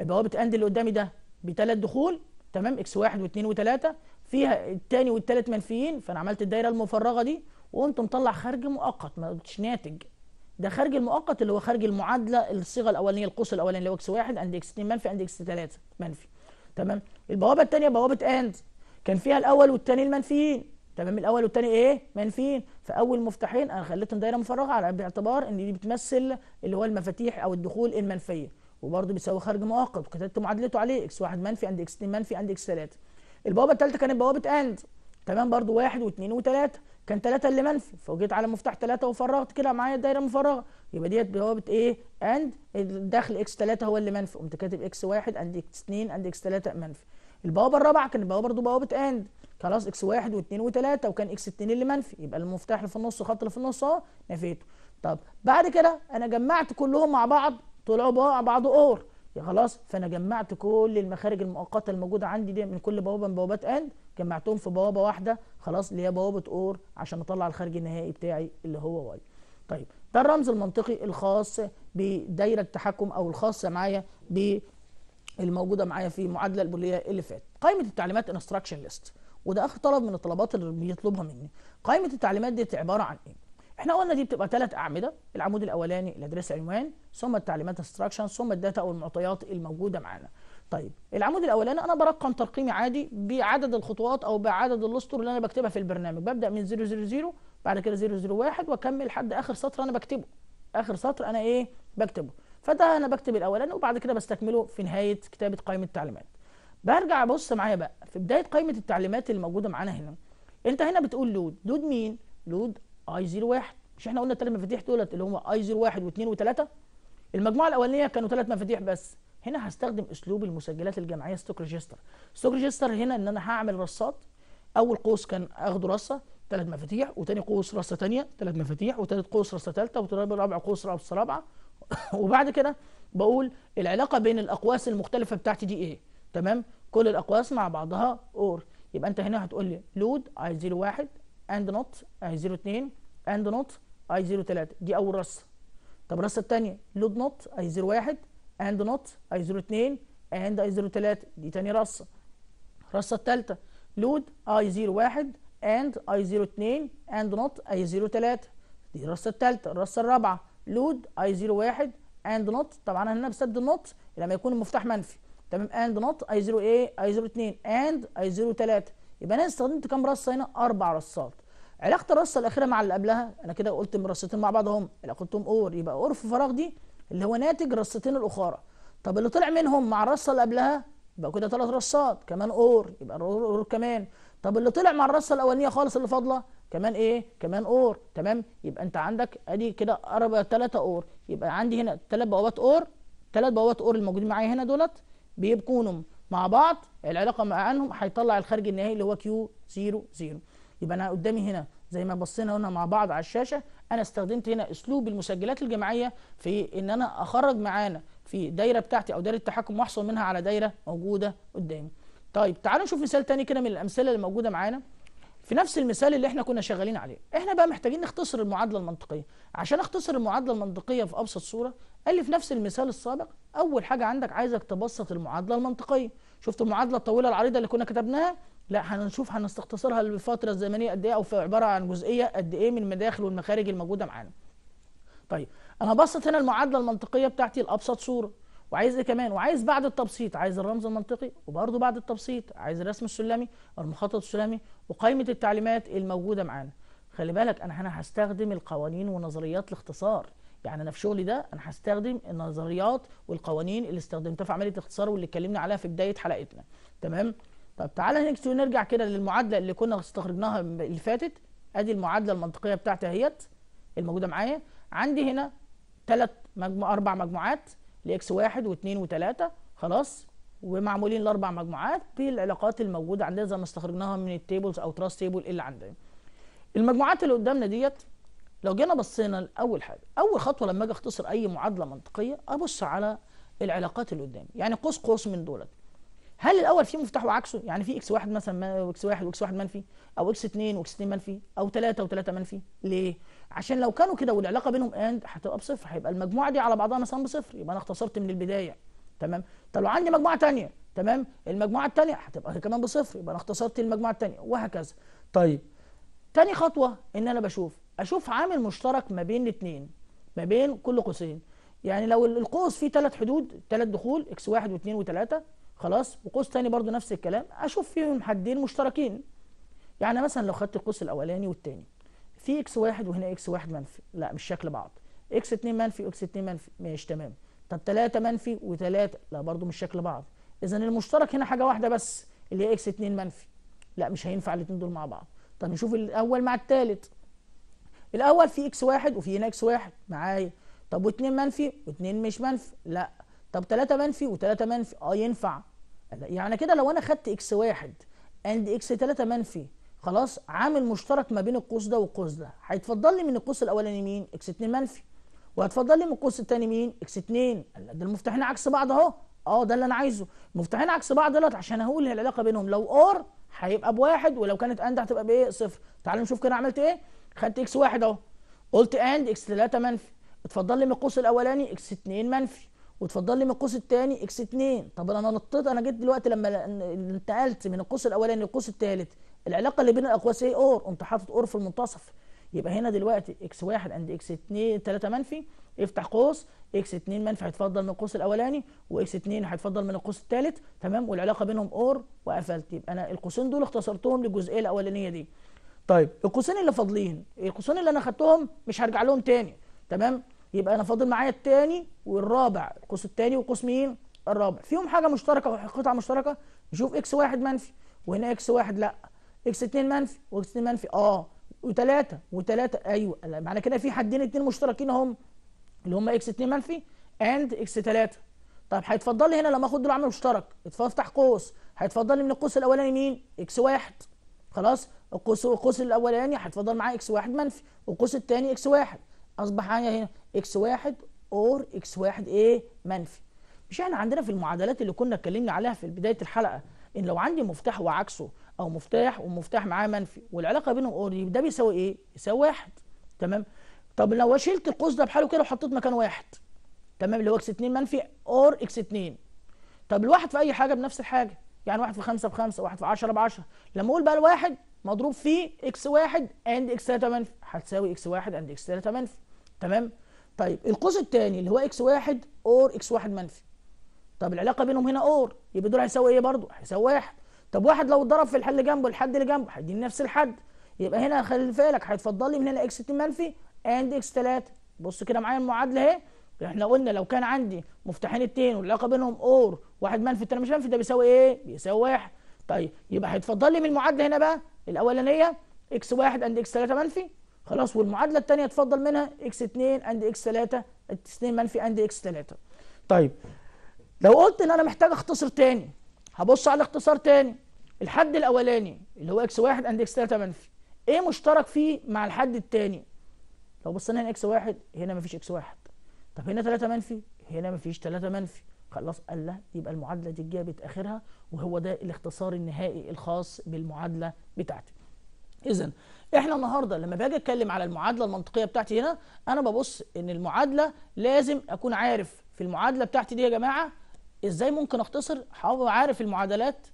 [SPEAKER 1] البوابه اند اللي قدامي ده بثلاث دخول تمام اكس واحد واثنين وثلاثه فيها الثاني والثالث منفيين فانا عملت الدايره المفرغه دي وقمت مطلع خارج مؤقت ما قلتش ناتج ده خارج المؤقت اللي هو خارج المعادله الصيغه الاولانيه القوس الاولاني اللي هو اكس واحد عند اكس 2 منفي عند اكس 3 منفي تمام البوابه الثانيه بوابه اند كان فيها الاول والثاني المنفيين تمام الاول والثاني ايه منفين فاول مفتاحين انا خليتهم دايره مفرغه على باعتبار ان دي بتمثل اللي هو المفاتيح او الدخول المنفيه وبرده بيساوي خارج مؤقت وكتبت معادلته عليه اكس 1 منفي عند اكس 2 منفي عند اكس 3 البوابه الثالثه كانت بوابه اند تمام برده 1 و2 و3 كان 3 اللي منفي فوجئت على مفتاح 3 وفرغت كده معايا الدايره مفرغه يبقى ديت بوابه ايه اند الدخل اكس 3 هو اللي منفي قمت كاتب اكس 1 عند اكس 2 عند اكس 3 منفي البوابه الرابعه كانت بوابه برضه بوابه اند خلاص اكس واحد واثنين وثلاثه وكان اكس اتنين اللي منفي يبقى المفتاح اللي في النص والخط اللي في النص اهو نفيته طب بعد كده انا جمعت كلهم مع بعض طلعوا مع بعض اور يا خلاص فانا جمعت كل المخارج المؤقته الموجوده عندي دي من كل بوابه من بوابات اند جمعتهم في بوابه واحده خلاص اللي هي بوابه اور عشان اطلع الخارج النهائي بتاعي اللي هو واي طيب ده الرمز المنطقي الخاص بدايره التحكم او الخاصه معايا بالموجوده معايا في المعادله البوليه اللي فاتت قائمه التعليمات انستراكشن ليست وده اخر طلب من الطلبات اللي بيطلبها مني قائمه التعليمات دي عباره عن ايه احنا قلنا دي بتبقى ثلاث اعمده العمود الاولاني الادرس عنوان ثم التعليمات انستراكشن ثم الداتا او المعطيات الموجوده معانا طيب العمود الاولاني انا برقم ترقيمي عادي بعدد الخطوات او بعدد الاسطر اللي انا بكتبها في البرنامج ببدا من 000 بعد كده 001 واكمل لحد اخر سطر انا بكتبه اخر سطر انا ايه بكتبه فده انا بكتب الاولاني وبعد كده بستكمله في نهايه كتابه قائمه التعليمات برجع بص معايا بقى في بدايه قائمه التعليمات اللي موجوده معانا هنا انت هنا بتقول لود لود مين لود اي واحد مش احنا قلنا الثلاث مفاتيح دولت اللي هم اي 01 و2 و3 المجموعه الاولانيه كانوا ثلاث مفاتيح بس هنا هستخدم اسلوب المسجلات الجمعيه ستوك ريجستر ستوك ريجستر هنا ان انا هعمل رصات اول قوس كان اخده رصه ثلاث مفاتيح وتاني قوس رصه ثانيه ثلاث مفاتيح وثالث قوس رصه ثالثه ورابع قوس رصه رابعه وبعد كده بقول العلاقه بين الاقواس المختلفه بتاعتي دي ايه تمام كل الاقواس مع بعضها اور يبقى انت هنا هتقول لي لود اي 01 اند نوت اي 02 اند نوت اي 03 دي اول رصه طب الرصه الثانيه لود نوت اي 01 اند نوت اي 02 اند اي 03 دي ثاني رصه الرصه الثالثه لود اي 01 اند اي 02 اند نوت اي 03 دي الرصه الثالثه الرصه الرابعه لود اي 01 اند نوت طبعا هنا بسد النوت لما يكون المفتاح منفي تمام اند نوت اي 0 ايه اي 0 2 اند اي 0 3 يبقى انا استخدمت كام رصه هنا اربع رصات علاقه الرصه الاخيره مع اللي قبلها انا كده قلت الرصتين مع بعض هم علاقتهم اور يبقى اور في فراغ دي اللي هو ناتج رصتين الاخرى طب اللي طلع منهم مع الرصه اللي قبلها يبقى كده ثلاث رصات كمان اور يبقى اور كمان طب اللي طلع مع الرصه الاولانيه خالص اللي فاضله كمان ايه كمان اور تمام يبقى انت عندك ادي كده اربع ثلاثه اور يبقى عندي هنا ثلاث بوابات اور ثلاث بوابات اور الموجودين معايا هنا دولت بيبقونم مع بعض العلاقه مع انهم هيطلع الخارج النهائي اللي هو كيو 0 0 يبقى انا قدامي هنا زي ما بصينا هنا مع بعض على الشاشه انا استخدمت هنا اسلوب المسجلات الجماعيه في ان انا اخرج معانا في دايره بتاعتي او دايره التحكم واحصل منها على دايره موجوده قدامي طيب تعالوا نشوف مثال تاني كده من الامثله اللي موجوده معانا في نفس المثال اللي احنا كنا شغالين عليه احنا بقى محتاجين نختصر المعادله المنطقيه عشان اختصر المعادله المنطقيه في ابسط صوره قال لي في نفس المثال السابق اول حاجه عندك عايزك تبسط المعادله المنطقيه شفت المعادله الطويله العريضه اللي كنا كتبناها لا هنشوف هنستختصرها للفتره الزمنيه قد ايه او في عباره عن جزئيه قد ايه من المداخل والمخارج الموجوده معانا طيب انا هبسط هنا المعادله المنطقيه بتاعتي لابسط صوره وعايز ايه كمان وعايز بعد التبسيط عايز الرمز المنطقي وبرده بعد التبسيط عايز الرسم السلمي المخطط السلمي وقائمه التعليمات الموجوده معانا خلي بالك انا هنا هستخدم القوانين ونظريات الاختصار يعني انا في شغلي ده انا هستخدم النظريات والقوانين اللي استخدمتها في عمليه الاختصار واللي اتكلمنا عليها في بدايه حلقتنا تمام طب تعالى نكتب نرجع كده للمعادله اللي كنا استخرجناها اللي فاتت ادي المعادله المنطقيه بتاعتي اهيت الموجوده معايا عندي هنا ثلاث مجمو... اربع مجموعات لاكس واحد واثنين وثلاثه خلاص ومعمولين الاربع مجموعات بالعلاقات الموجوده عندنا زي ما استخرجناها من التيبلز او تراست تيبل اللي عندنا المجموعات اللي قدامنا ديت لو جينا بصينا لاول حاجه اول خطوه لما اجي اختصر اي معادله منطقيه ابص على العلاقات اللي قدامي يعني قوس قوس من دولت هل الاول فيه مفتاح وعكسه يعني في اكس واحد مثلا واكس واحد واكس واحد منفي او اكس اتنين واكس اتنين منفي او تلاتة وتلاتة منفي ليه عشان لو كانوا كده والعلاقه بينهم اند هتبقى بصفر هيبقى المجموعه دي على بعضها مثلا بصفر يبقى انا اختصرت من البدايه تمام طب لو عندي مجموعه ثانيه تمام المجموعه الثانيه هتبقى كمان بصفر يبقى انا اختصرت المجموعه الثانيه وهكذا طيب تاني خطوة ان انا بشوف اشوف عامل مشترك ما بين الاثنين ما بين كل قوسين يعني لو القوس فيه ثلاث حدود ثلاث دخول اكس واحد واثنين وثلاثة خلاص وقوس تاني برضو نفس الكلام اشوف فيهم حدين مشتركين يعني مثلا لو خدت القوس الاولاني والتاني في اكس واحد وهنا اكس واحد منفي لا مش شكل بعض اكس اتنين منفي واكس اتنين منفي ماشي تمام طب تلاتة منفي وتلاتة لا برضو مش شكل بعض اذا المشترك هنا حاجه واحده بس اللي هي اكس اتنين منفي لا مش هينفع الاتنين دول مع بعض طب نشوف الاول مع الثالث الاول في اكس واحد وفي هنا اكس واحد معايا طب واتنين منفي واتنين مش منفي لا طب تلاتة منفي وتلاتة منفي اه ينفع يعني كده لو انا خدت اكس واحد اند اكس تلاتة منفي خلاص عامل مشترك ما بين القوس ده والقوس ده هيتفضل لي من القوس الاولاني مين اكس اتنين منفي وهتفضل لي من القوس الثاني مين اكس اتنين ده المفتاحين عكس بعض اهو اه ده اللي انا عايزه المفتاحين عكس بعض دلوقتي عشان اقول العلاقه بينهم لو ار هيبقى بواحد ولو كانت اند هتبقى بايه صفر تعالوا نشوف كده عملت ايه خدت اكس واحد اهو قلت اند اكس 3 منفي اتفضل لي من القوس الاولاني اكس 2 منفي وتفضل لي من القوس الثاني اكس 2 طب انا نطيت انا جيت دلوقتي لما انتقلت من القوس الاولاني للقوس الثالث العلاقه اللي بين الاقواس ايه اور قمت حاطط اور في المنتصف يبقى هنا دلوقتي اكس 1 اند اكس 2 3 منفي افتح قوس اكس 2 منفي هيتفضل من القوس الاولاني واكس 2 هيتفضل من القوس الثالث تمام والعلاقه بينهم اور وقفلت يبقى انا القوسين دول اختصرتهم للجزئيه الاولانيه دي طيب القوسين اللي فاضلين القوسين اللي انا خدتهم مش هرجع لهم تاني تمام يبقى انا فاضل معايا الثاني والرابع القوس الثاني وقوس مين الرابع فيهم حاجه مشتركه قطعه مشتركه نشوف اكس واحد منفي وهنا اكس واحد لا اكس 2 منفي واكس 2 منفي اه و3 ايوه معنى كده في حدين اثنين مشتركين هم اللي هم اكس 2 منفي اند اكس 3 طب هيتفضل لي هنا لما اخد دول عامل مشترك افتح قوس هيتفضل لي من القوس الاولاني مين اكس 1 خلاص القوس القوس الاولاني هيتفضل معاه اكس 1 منفي والقوس الثاني اكس 1 اصبح معايا هنا اكس 1 اور اكس 1 ايه منفي مش احنا عندنا في المعادلات اللي كنا اتكلمنا عليها في بدايه الحلقه ان لو عندي مفتاح وعكسه او مفتاح ومفتاح معاه منفي والعلاقه بينهم اور ده بيساوي ايه؟ يساوي واحد تمام طب لو شلت القوس ده بحاله كده وحطيت مكان واحد تمام اللي هو اكس 2 منفي اور اكس 2 طب الواحد في اي حاجه بنفس الحاجه يعني واحد في 5 ب 5 واحد في 10 ب 10 لما اقول بقى الواحد مضروب في اكس واحد اند اكس 3 منفي هتساوي اكس واحد اند اكس 3 منفي تمام طيب القوس الثاني اللي هو اكس واحد اور اكس واحد منفي طب العلاقه بينهم هنا اور يبقى دول هيساوي ايه برضه هيساوي واحد طب واحد لو اتضرب في الحل جنبه الحد اللي جنبه هيديني نفس الحد يبقى هنا خلي بالك هيتفضل لي من هنا اكس 2 منفي اند اكس 3 بص كده معايا المعادله اهي احنا قلنا لو كان عندي مفتاحين اتنين والعلاقه بينهم اور واحد منفي التاني مش منفي ده بيساوي ايه؟ بيساوي واحد طيب يبقى هيتفضل لي من المعادله هنا بقى الاولانيه اكس واحد اند اكس 3 منفي خلاص والمعادله الثانيه اتفضل منها اكس 2 اند اكس 3 2 منفي اند اكس 3 طيب لو قلت ان انا محتاج اختصر تاني هبص على اختصار تاني الحد الاولاني اللي هو اكس 1 اند اكس 3 منفي ايه مشترك فيه مع الحد الثاني لو بصينا هنا اكس واحد هنا مفيش اكس واحد طب هنا 3 منفي هنا مفيش 3 منفي خلاص قال لا يبقى المعادله دي جابت اخرها وهو ده الاختصار النهائي الخاص بالمعادله بتاعتي اذا احنا النهارده لما باجي اتكلم على المعادله المنطقيه بتاعتي هنا انا ببص ان المعادله لازم اكون عارف في المعادله بتاعتي دي يا جماعه ازاي ممكن اختصر عارف المعادلات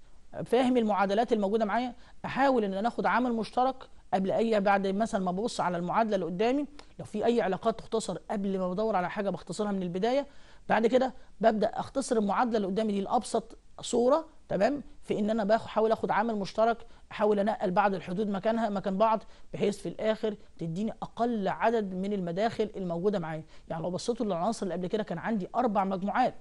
[SPEAKER 1] فاهم المعادلات الموجوده معايا احاول ان انا اخد عامل مشترك قبل اي بعد مثلا ما ببص على المعادله اللي قدامي لو في اي علاقات تختصر قبل ما بدور على حاجه بختصرها من البدايه بعد كده ببدا اختصر المعادله اللي قدامي دي لابسط صوره تمام في ان انا بحاول اخد عامل مشترك احاول انقل بعض الحدود مكانها مكان بعض بحيث في الاخر تديني اقل عدد من المداخل الموجوده معايا يعني لو بصيتوا للعناصر اللي قبل كده كان عندي اربع مجموعات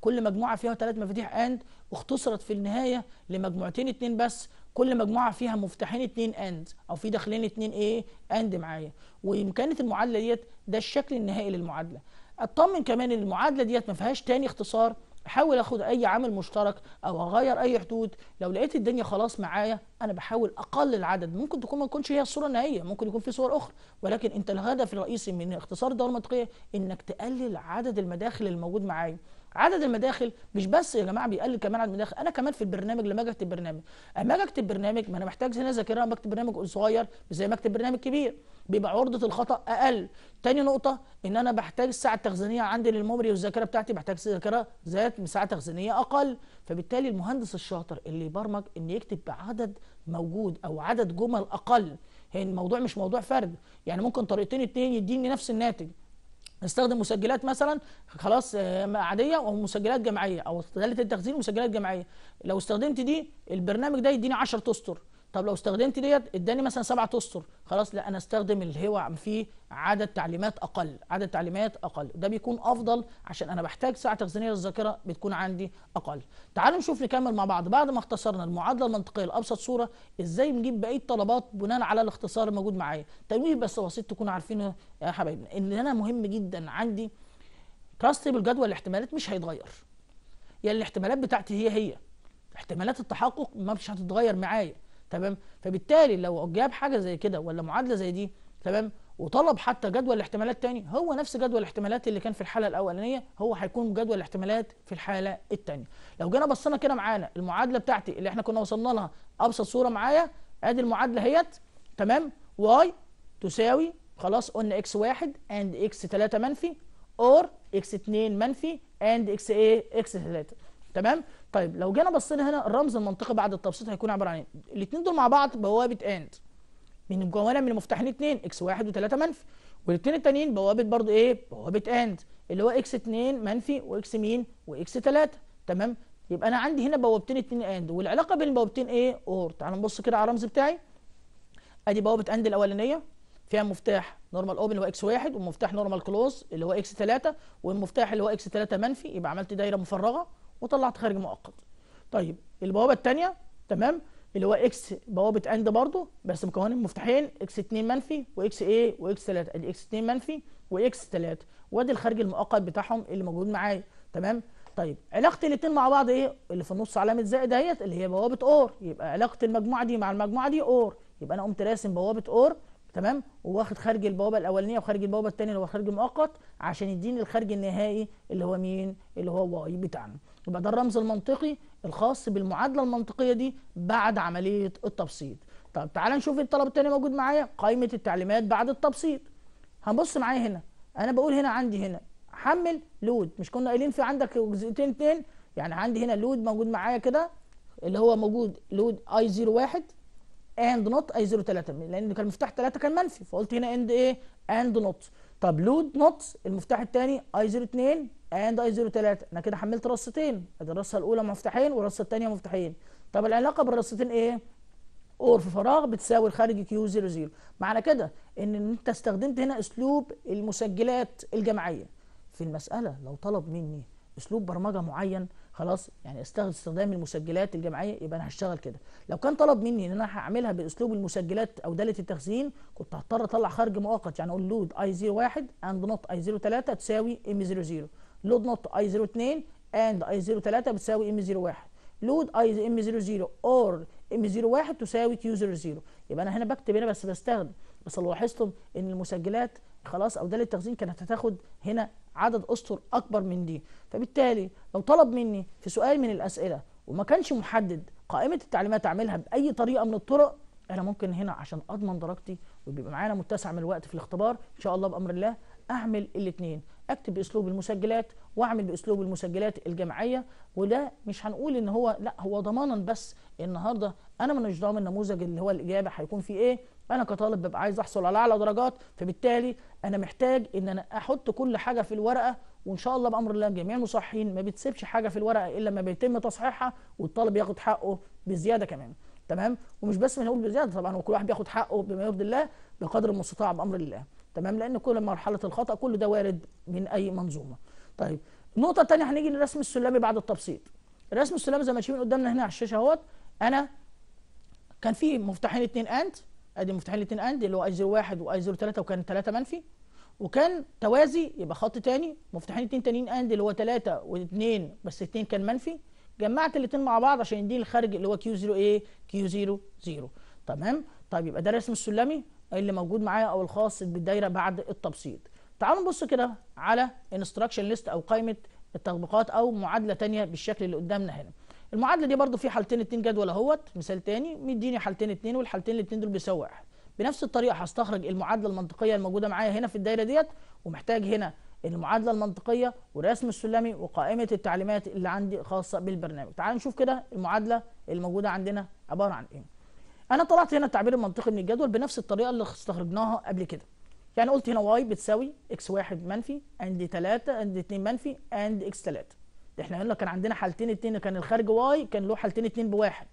[SPEAKER 1] كل مجموعه فيها ثلاث مفاتيح اند واختصرت في النهايه لمجموعتين اتنين بس كل مجموعه فيها مفتاحين اتنين اند او في داخلين اتنين ايه اند معايا وامكانيه المعادله ديت ده الشكل النهائي للمعادله اطمن كمان ان المعادله ديت ما فيهاش تاني اختصار احاول اخد اي عامل مشترك او اغير اي حدود لو لقيت الدنيا خلاص معايا انا بحاول اقلل العدد ممكن تكون ما تكونش هي الصوره النهائيه ممكن يكون في صور اخرى ولكن انت الهدف الرئيسي من اختصار الدوره المنطقيه انك تقلل عدد المداخل الموجود معايا عدد المداخل مش بس يا جماعه بيقلل كمان عدد المداخل انا كمان في البرنامج لما اجي اكتب برنامج اما اجي اكتب برنامج ما انا محتاج هنا ذاكره اكتب برنامج صغير زي ما اكتب برنامج كبير بيبقى عرضه الخطا اقل تاني نقطه ان انا بحتاج الساعه التخزينيه عندي للميموري والذاكره بتاعتي بحتاج ذاكره ذات ساعه تخزينيه اقل فبالتالي المهندس الشاطر اللي يبرمج ان يكتب بعدد موجود او عدد جمل اقل هي يعني الموضوع مش موضوع فرد يعني ممكن طريقتين اتنين يديني نفس الناتج استخدم مسجلات مثلا خلاص آه، عاديه او مسجلات جمعيه او قلت التخزين مسجلات جمعيه لو استخدمت دي البرنامج ده يديني 10 اسطر طب لو استخدمت ديت اداني مثلا سبعة اسطر خلاص لا انا استخدم اللي هو فيه عدد تعليمات اقل عدد تعليمات اقل ده بيكون افضل عشان انا بحتاج سعه تخزينيه للذاكره بتكون عندي اقل تعالوا نشوف نكمل مع بعض بعد ما اختصرنا المعادله المنطقيه لابسط صوره ازاي نجيب بقيه طلبات بناء على الاختصار الموجود معايا تنويه بس بسيط تكونوا عارفينه يا حبايبنا ان انا مهم جدا عندي تراستي بالجدول الاحتمالات مش هيتغير يعني الاحتمالات بتاعتي هي هي احتمالات التحقق ما مش هتتغير معايا تمام فبالتالي لو جاب حاجه زي كده ولا معادله زي دي تمام وطلب حتى جدول الاحتمالات تاني هو نفس جدول الاحتمالات اللي كان في الحاله الاولانيه هو هيكون جدول الاحتمالات في الحاله التانيه لو جينا بصينا كده معانا المعادله بتاعتي اللي احنا كنا وصلنا لها ابسط صوره معايا ادي المعادله اهيت تمام واي تساوي خلاص قلنا اكس واحد اند اكس 3 منفي اور اكس 2 منفي اند اكس ايه اكس 3 تمام طيب لو جينا بصينا هنا الرمز المنطقي بعد التبسيط هيكون عباره عن ايه الاثنين دول مع بعض بوابه اند من جوانا من المفتاحين اثنين اكس واحد و3 منفي والاثنين التانيين بوابه برضو ايه بوابه اند اللي هو اكس 2 منفي واكس مين واكس 3 تمام يبقى انا عندي هنا بوابتين اثنين اند والعلاقه بين البوابتين ايه اور تعال نبص كده على الرمز بتاعي ادي بوابه اند الاولانيه فيها مفتاح نورمال اوبن اللي هو اكس 1 ومفتاح نورمال كلوز اللي هو اكس 3 والمفتاح اللي هو اكس 3 منفي يبقى عملت دايره مفرغه وطلعت خارج مؤقت طيب البوابه الثانيه تمام اللي هو اكس بوابه اند برضو بس مكون مفتاحين اكس 2 منفي واكس ايه واكس 3 ادي اكس 2 منفي واكس 3 وادي الخارج المؤقت بتاعهم اللي موجود معايا تمام طيب علاقه الاثنين مع بعض ايه اللي في النص علامه زائد اهيت اللي هي بوابه اور يبقى علاقه المجموعه دي مع المجموعه دي اور يبقى انا قمت راسم بوابه اور تمام وواخد خارج البوابه الاولانيه وخارج البوابه الثانيه اللي هو خارج مؤقت عشان يديني الخارج النهائي اللي هو مين اللي هو واي بتاعنا يبقى ده الرمز المنطقي الخاص بالمعادله المنطقيه دي بعد عمليه التبسيط طب تعال نشوف الطلب الثاني موجود معايا قائمه التعليمات بعد التبسيط هنبص معايا هنا انا بقول هنا عندي هنا حمل لود مش كنا قايلين في عندك جزئيتين اتنين يعني عندي هنا لود موجود معايا كده اللي هو موجود لود اي 01 اند نوت اي 03 لان كان مفتاح 3 كان منفي فقلت هنا اند ايه اند نوت طب لود نوت المفتاح الثاني اي 02 اند اي 03 انا كده حملت رصتين ادي الرصه الاولى مفتاحين والرصه الثانيه مفتاحين طب العلاقه بالرصتين ايه اور في فراغ بتساوي الخارجي كيو 00 معنى كده ان انت استخدمت هنا اسلوب المسجلات الجماعيه في المساله لو طلب مني اسلوب برمجه معين خلاص يعني استخدم استخدام المسجلات الجماعيه يبقى انا هشتغل كده لو كان طلب مني ان انا هعملها باسلوب المسجلات او داله التخزين كنت هضطر اطلع خارج مؤقت يعني اقول لود اي 01 اند نوت اي 03 تساوي ام 00 لود نوت اي 02 اند اي 03 بتساوي ام 01 لود اي ام 00 اور ام 01 تساوي كيو 00 يبقى انا هنا بكتب هنا بس بستخدم بس لو لاحظتم ان المسجلات خلاص او داله التخزين كانت هتاخد هنا عدد اسطر اكبر من دي فبالتالي لو طلب مني في سؤال من الاسئله وما كانش محدد قائمه التعليمات اعملها باي طريقه من الطرق انا ممكن هنا عشان اضمن درجتي وبيبقى معانا متسع من الوقت في الاختبار ان شاء الله بامر الله اعمل الاثنين اكتب باسلوب المسجلات واعمل باسلوب المسجلات الجامعيه وده مش هنقول ان هو لا هو ضمانا بس النهارده انا مش ضامن النموذج اللي هو الاجابه هيكون فيه ايه انا كطالب ببقى عايز احصل على اعلى درجات فبالتالي انا محتاج ان انا احط كل حاجه في الورقه وان شاء الله بامر الله جميع المصححين ما بتسيبش حاجه في الورقه الا لما بيتم تصحيحها والطالب ياخد حقه بزياده كمان تمام ومش بس بنقول بزياده طبعا وكل واحد بياخد حقه بما يرضي الله بقدر المستطاع بامر الله تمام لان كل مرحله الخطا كل ده وارد من اي منظومه طيب النقطه الثانيه هنيجي لرسم السلمي بعد التبسيط الرسم السلمي زي ما شايفين قدامنا هنا على الشاشه اهوت انا كان في مفتاحين اتنين اند ادي مفتاحين اتنين اند اللي هو اي 0 1 واي 0 3 وكان 3 منفي وكان توازي يبقى خط تاني مفتاحين اتنين تانيين اند اللي هو 3 و2 بس 2 كان منفي جمعت الاثنين مع بعض عشان يديني الخارج اللي هو كيو 0 ايه كيو 0 0 تمام طيب يبقى ده الرسم السلمي اللي موجود معايا او الخاص بالدايره بعد التبسيط تعالوا نبص كده على انستراكشن ليست او قائمه التطبيقات او معادله ثانيه بالشكل اللي قدامنا هنا المعادله دي برضو في حالتين اتنين جدول اهوت مثال تاني مديني حالتين اتنين والحالتين الاتنين دول بيساوي واحد بنفس الطريقه هستخرج المعادله المنطقيه الموجوده معايا هنا في الدايره ديت ومحتاج هنا المعادله المنطقيه والرسم السلمي وقائمه التعليمات اللي عندي خاصه بالبرنامج تعالوا نشوف كده المعادله الموجوده عندنا عباره عن ايه انا طلعت هنا التعبير المنطقي من الجدول بنفس الطريقه اللي استخرجناها قبل كده يعني قلت هنا واي بتساوي اكس واحد منفي اند 3 اند 2 منفي اند اكس 3 احنا هنا كان عندنا حالتين اتنين كان الخارج واي كان له حالتين اتنين بواحد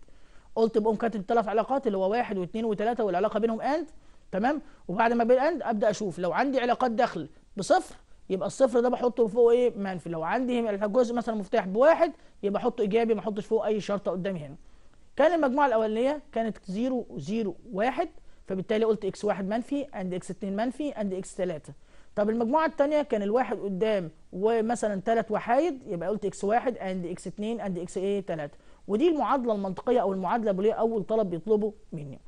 [SPEAKER 1] قلت بقوم كاتب ثلاث علاقات اللي هو واحد واثنين وثلاثه والعلاقه بينهم اند تمام وبعد ما بين اند ابدا اشوف لو عندي علاقات دخل بصفر يبقى الصفر ده بحطه فوق ايه منفي لو عندي جزء مثلا مفتاح بواحد يبقى احطه ايجابي ما احطش فوق اي شرطه قدامي هنا كان المجموعه الاولانيه كانت 0 0 1 فبالتالي قلت اكس 1 منفي اند اكس 2 منفي اند اكس 3 طب المجموعه الثانيه كان الواحد قدام ومثلا ثلاث وحايد يبقى قلت اكس 1 اند اكس 2 اند اكس ايه 3 ودي المعادله المنطقيه او المعادله بوليه اول طلب بيطلبه مني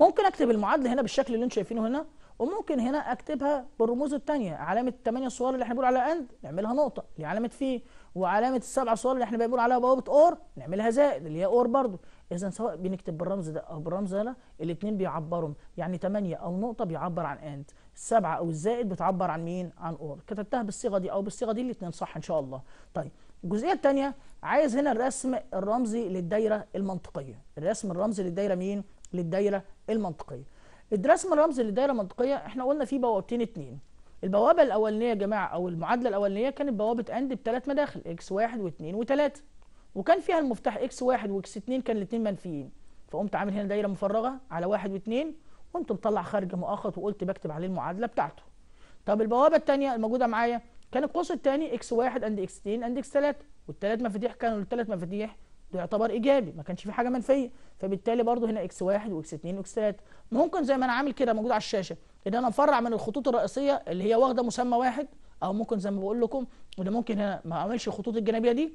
[SPEAKER 1] ممكن اكتب المعادله هنا بالشكل اللي انتم شايفينه هنا وممكن هنا اكتبها بالرموز الثانيه علامه الثمانيه صور اللي احنا بنقول على اند نعملها نقطه اللي علامه في وعلامه السبعه صور اللي احنا بنقول عليها بوابه اور نعملها زائد اللي هي اور برضه اذا سواء بنكتب بالرمز ده او بالرمز ده الاثنين بيعبروا يعني ثمانيه او نقطه بيعبر عن اند السبعه او الزائد بتعبر عن مين عن اور كتبتها بالصيغه دي او بالصيغه دي الاثنين صح ان شاء الله طيب الجزئيه الثانيه عايز هنا الرسم الرمزي للدايره المنطقيه الرسم الرمزي للدايره مين للدايره المنطقيه الدراسه من رمز للدايره المنطقيه احنا قلنا فيه بوابتين اتنين البوابه الاولانيه يا جماعه او المعادله الاولانيه كانت بوابه اند بثلاث مداخل اكس واحد واثنين وثلاثه وكان فيها المفتاح اكس واحد واكس اتنين كان الاثنين منفيين فقمت عامل هنا دايره مفرغه على واحد واثنين قمت مطلع خارج مؤقت وقلت بكتب عليه المعادله بتاعته طب البوابه الثانيه الموجوده معايا كان القوس الثاني اكس واحد اند اكس اتنين اند اكس ثلاثه والثلاث مفاتيح كانوا الثلاث مفاتيح ده يعتبر ايجابي ما كانش في حاجه منفيه فبالتالي برضه هنا اكس 1 واكس 2 واكس 3 ممكن زي ما انا عامل كده موجود على الشاشه ان انا افرع من الخطوط الرئيسيه اللي هي واخده مسمى واحد او ممكن زي ما بقول لكم وده ممكن هنا ما اعملش الخطوط الجانبيه دي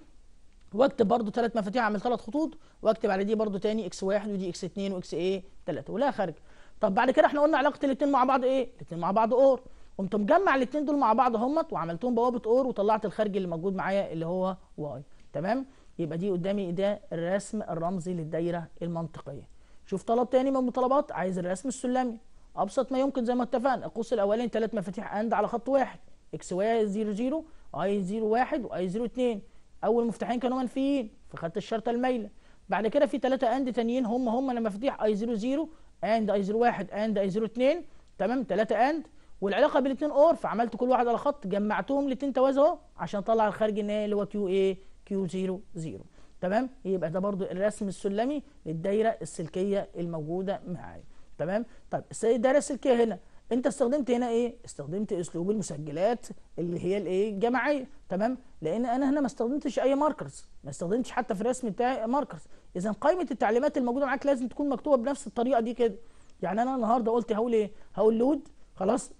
[SPEAKER 1] واكتب برضو ثلاث مفاتيح اعمل ثلاث خطوط واكتب على دي برضو ثاني اكس 1 ودي اكس 2 واكس ايه 3 ولا خارج طب بعد كده احنا قلنا علاقه الاثنين مع بعض ايه الاثنين مع بعض اور قمت مجمع الاثنين دول مع بعض اهمت وعملتهم بوابه اور وطلعت الخارج اللي موجود معايا اللي هو واي تمام يبقى دي قدامي ده الرسم الرمزي للدايره المنطقيه شوف طلب تاني من المطالبات عايز الرسم السلمي ابسط ما يمكن زي ما اتفقنا القوس الاولين ثلاث مفاتيح اند على خط واحد اكس واي 0 0 اي 0 1 واي 0 2 اول مفتاحين كانوا منفيين فخدت الشرطه المايله بعد كده في ثلاثه اند تانيين هم هم المفاتيح اي 0 0 اند اي 0 1 اند اي 0 2 تمام ثلاثه اند والعلاقه بالاثنين اور فعملت كل واحد على خط جمعتهم الاثنين توازي اهو عشان اطلع الخارج النهائي اللي هو كيو ايه كيو 0 0 تمام يبقى ده برضو الرسم السلمي للدايره السلكيه الموجوده معايا تمام طيب الدايره السلكيه هنا انت استخدمت هنا ايه استخدمت اسلوب المسجلات اللي هي الايه الجماعيه تمام لان انا هنا ما استخدمتش اي ماركرز ما استخدمتش حتى في الرسم بتاعي ماركرز اذا قائمه التعليمات الموجوده معاك لازم تكون مكتوبه بنفس الطريقه دي كده يعني انا النهارده قلت هقول ايه هقول لود خلاص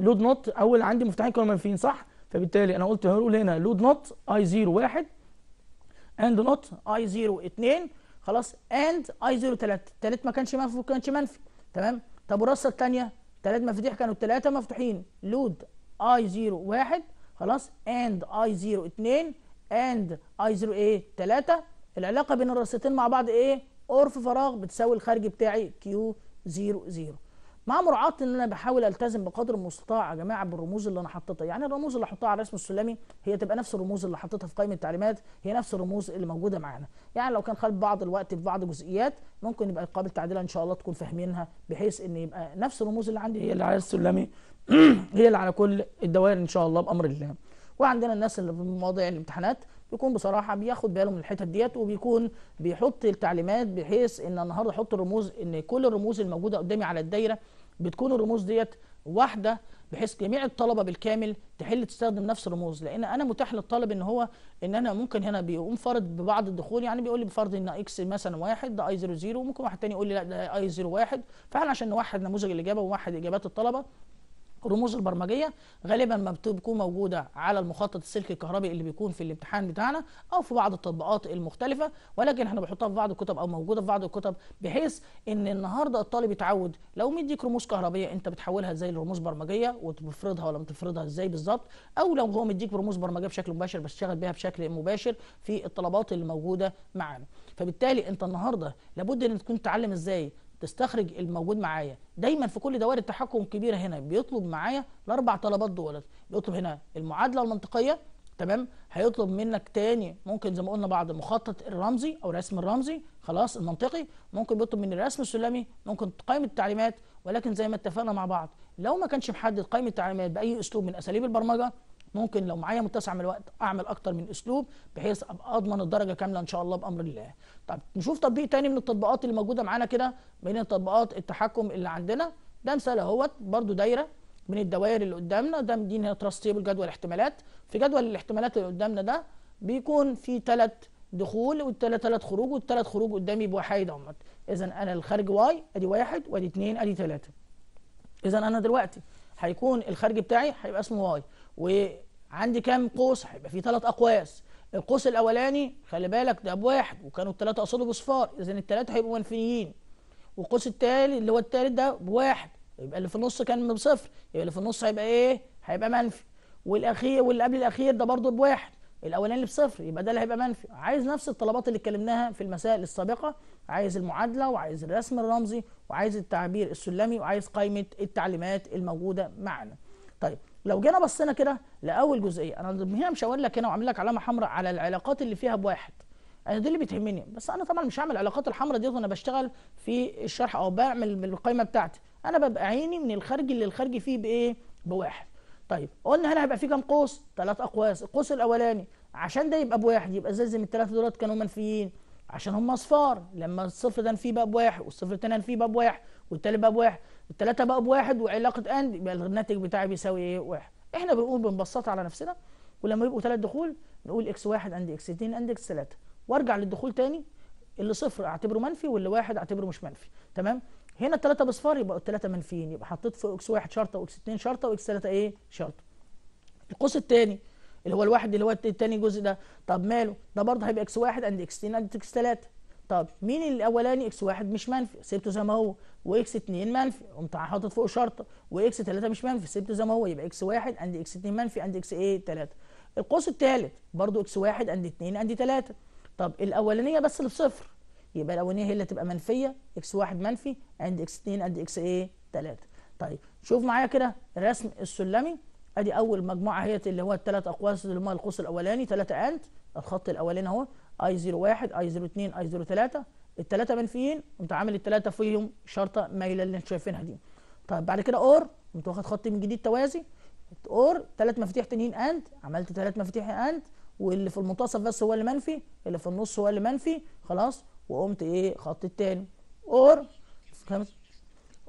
[SPEAKER 1] لود نوت اول عندي مفتاحين كانوا منفيين صح فبالتالي انا قلت هقول هنا لود نوت اي 0 1 اند نوت اي 0 2 خلاص اند اي 0 3 التالت ما كانش منفي ما كانش منفي تمام طب والرصه الثانيه ثلاث مفاتيح كانوا الثلاثه مفتوحين لود اي 0 1 خلاص اند اي 0 2 اند اي 0 ايه 3 العلاقه بين الرصتين مع بعض ايه عرف فراغ بتساوي الخارج بتاعي كيو 0 0 مع مراعاه ان انا بحاول التزم بقدر المستطاع يا جماعه بالرموز اللي انا حطيتها يعني الرموز اللي حطها على الرسم السلمي هي تبقى نفس الرموز اللي حطيتها في قائمه التعليمات هي نفس الرموز اللي موجوده معانا يعني لو كان خد بعض الوقت في بعض جزئيات ممكن يبقى قابل تعديلها ان شاء الله تكون فاهمينها بحيث ان يبقى نفس الرموز اللي عندي هي اللي على السلمي هي اللي على كل الدوائر ان شاء الله بامر الله وعندنا الناس اللي في مواضيع الامتحانات بيكون بصراحه بياخد باله من الحتت ديت وبيكون بيحط التعليمات بحيث ان النهارده احط الرموز ان كل الرموز الموجوده قدامي على الدايره بتكون الرموز ديت واحده بحيث جميع الطلبه بالكامل تحل تستخدم نفس الرموز لان انا متاح للطالب ان هو ان انا ممكن هنا بيقوم فرض ببعض الدخول يعني بيقول لي بفرض ان اكس مثلا واحد ده اي 00 ممكن واحد تاني يقول لي لا ده اي 01 فاحنا عشان نوحد نموذج الاجابه ونوحد اجابات الطلبه الرموز البرمجيه غالبا ما بتكون موجوده على المخطط السلكي الكهربي اللي بيكون في الامتحان بتاعنا او في بعض التطبيقات المختلفه ولكن احنا بنحطها في بعض الكتب او موجوده في بعض الكتب بحيث ان النهارده الطالب يتعود لو مديك رموز كهربيه انت بتحولها ازاي لرموز برمجيه وتفرضها ولا ما تفرضها ازاي بالظبط او لو هو مديك رموز برمجيه بشكل مباشر بتشتغل بيها بشكل مباشر في الطلبات اللي موجوده معانا فبالتالي انت النهارده لابد ان تكون تتعلم ازاي تستخرج الموجود معايا دايما في كل دوائر التحكم الكبيره هنا بيطلب معايا الاربع طلبات دول بيطلب هنا المعادله المنطقيه تمام هيطلب منك تاني ممكن زي ما قلنا بعض المخطط الرمزي او الرسم الرمزي خلاص المنطقي ممكن بيطلب مني الرسم السلمي ممكن قائمه التعليمات ولكن زي ما اتفقنا مع بعض لو ما كانش محدد قائمه التعليمات باي اسلوب من اساليب البرمجه ممكن لو معايا متسع من الوقت اعمل اكتر من اسلوب بحيث ابقى اضمن الدرجه كامله ان شاء الله بامر الله طب نشوف تطبيق تاني من التطبيقات اللي موجوده معانا كده بين تطبيقات التحكم اللي عندنا ده مثال اهوت برده دايره من الدوائر اللي قدامنا ده مدينا هنا تراست تيبل جدول احتمالات في جدول الاحتمالات اللي قدامنا ده بيكون في ثلاث دخول والثلاث ثلاث خروج والثلاث خروج قدامي بواحد اهوت اذا انا الخارج واي ادي واحد وادي اثنين ادي ثلاثه اذا انا دلوقتي هيكون الخارج بتاعي هيبقى اسمه واي وعندي كام قوس هيبقى في ثلاث اقواس القوس الاولاني خلي بالك ده بواحد وكانوا الثلاثه قصاده بصفار اذا الثلاثه هيبقوا منفيين والقوس التالي اللي هو التالت ده بواحد يبقى اللي في النص كان بصفر يبقى اللي في النص هيبقى ايه هيبقى منفي والاخير واللي قبل الاخير ده برضه بواحد الاولاني اللي بصفر يبقى ده اللي هيبقى منفي عايز نفس الطلبات اللي اتكلمناها في المسائل السابقه عايز المعادله وعايز الرسم الرمزي وعايز التعبير السلمي وعايز قائمه التعليمات الموجوده معنا طيب لو جينا بصينا كده لاول جزئيه انا هنا مش هقول لك هنا وعامل لك علامه حمراء على العلاقات اللي فيها بواحد انا دي اللي بتهمني بس انا طبعا مش هعمل العلاقات الحمراء دي وانا بشتغل في الشرح او بعمل بالقائمه بتاعتي انا ببقى عيني من الخارج اللي الخارجي فيه بايه بواحد طيب قلنا هنا هيبقى فيه كام قوس ثلاث اقواس القوس الاولاني عشان ده يبقى بواحد يبقى من الثلاثه دولت كانوا منفيين عشان هم اصفار لما الصفر ده فيه باب واحد والصفر الثاني فيه باب واحد والتالت بقى بواحد التلاتة بقى بواحد وعلاقة اند يبقى الناتج بتاعي بيساوي ايه؟ واحد. احنا بنقول بنبسطها على نفسنا ولما يبقوا تلات دخول نقول اكس واحد اند اكس اتنين اند اكس تلاتة وارجع للدخول تاني اللي صفر اعتبره منفي واللي واحد اعتبره مش منفي تمام؟ هنا التلاتة بصفار يبقى التلاتة منفيين يبقى حطيت فوق اكس واحد شرطة واكس اتنين شرطة واكس تلاتة ايه؟ شرطة. القوس التاني اللي هو الواحد اللي هو التاني جزء ده طب ماله؟ ده برضه هيبقى اكس واحد اند اكس اتنين اند اكس تلاتة طب مين الاولاني اكس واحد مش منفي سيبته زي ما هو واكس اتنين منفي قمت حاطط فوق شرطه واكس تلاته مش منفي سيبته زي ما هو يبقى اكس واحد عندي اكس اتنين منفي عندي اكس ايه تلاته القوس الثالث برضو اكس واحد عندي اتنين عندي تلاته طب الاولانيه بس اللي بصفر يبقى الاولانيه هي اللي تبقى منفيه اكس واحد منفي عندي اكس اتنين عندي اكس ايه تلاته طيب شوف معايا كده الرسم السلمي ادي اول مجموعه اهيت اللي هو الثلاث اقواس اللي هم القوس الاولاني تلاته انت الخط الاولاني اهو اي 01 اي 02 اي 03 الثلاثه منفيين قمت عامل الثلاثه فيهم شرطه مايله اللي انت شايفينها دي طيب بعد كده اور انت واخد خط من جديد توازي اور ثلاث مفاتيح تانيين اند عملت ثلاث مفاتيح اند واللي في المنتصف بس هو اللي منفي اللي في النص هو اللي منفي خلاص وقمت ايه خط الثاني اور خمس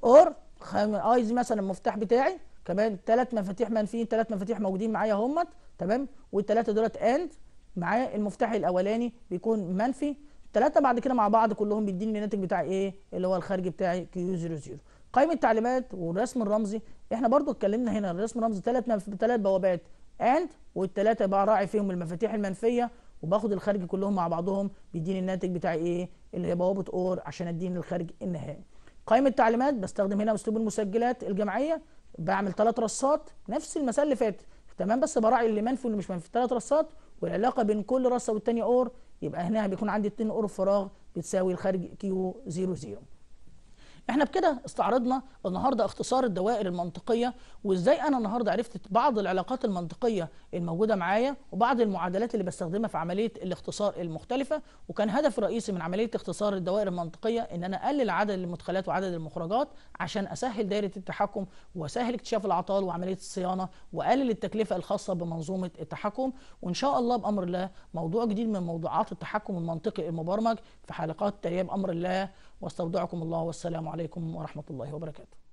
[SPEAKER 1] اور خم... ايز مثلا المفتاح بتاعي كمان ثلاث مفاتيح منفيين ثلاث مفاتيح موجودين معايا همت تمام والثلاثه دولت اند معاه المفتاح الاولاني بيكون منفي الثلاثه بعد كده مع بعض كلهم بيديني الناتج بتاع ايه اللي هو الخارجي بتاعي كيو 00 قائمه التعليمات والرسم الرمزي احنا برضو اتكلمنا هنا الرسم الرمزي ثلاث ثلاث بوابات اند والثلاثه بقى راعي فيهم المفاتيح المنفيه وباخد الخارجي كلهم مع بعضهم بيديني الناتج بتاع ايه اللي هي بوابه اور عشان اديني الخارج النهائي قائمه التعليمات بستخدم هنا اسلوب المسجلات الجمعيه بعمل ثلاث رصات نفس المساله اللي فاتت تمام بس براعي اللي منفي واللي مش منفي ثلاث رصات والعلاقه بين كل رصه والتانيه اور يبقى هنا بيكون عندي اتنين اور فراغ بتساوي الخارج كيو 0 0 احنا بكده استعرضنا النهارده اختصار الدوائر المنطقيه وازاي انا النهارده عرفت بعض العلاقات المنطقيه الموجوده معايا وبعض المعادلات اللي بستخدمها في عمليه الاختصار المختلفه وكان هدف رئيسي من عمليه اختصار الدوائر المنطقيه ان انا اقلل عدد المدخلات وعدد المخرجات عشان اسهل دائره التحكم واسهل اكتشاف الاعطال وعمليه الصيانه واقلل التكلفه الخاصه بمنظومه التحكم وان شاء الله بامر الله موضوع جديد من موضوعات التحكم المنطقي المبرمج في حلقات تاليه بامر الله واستودعكم الله والسلام عليكم ورحمه الله وبركاته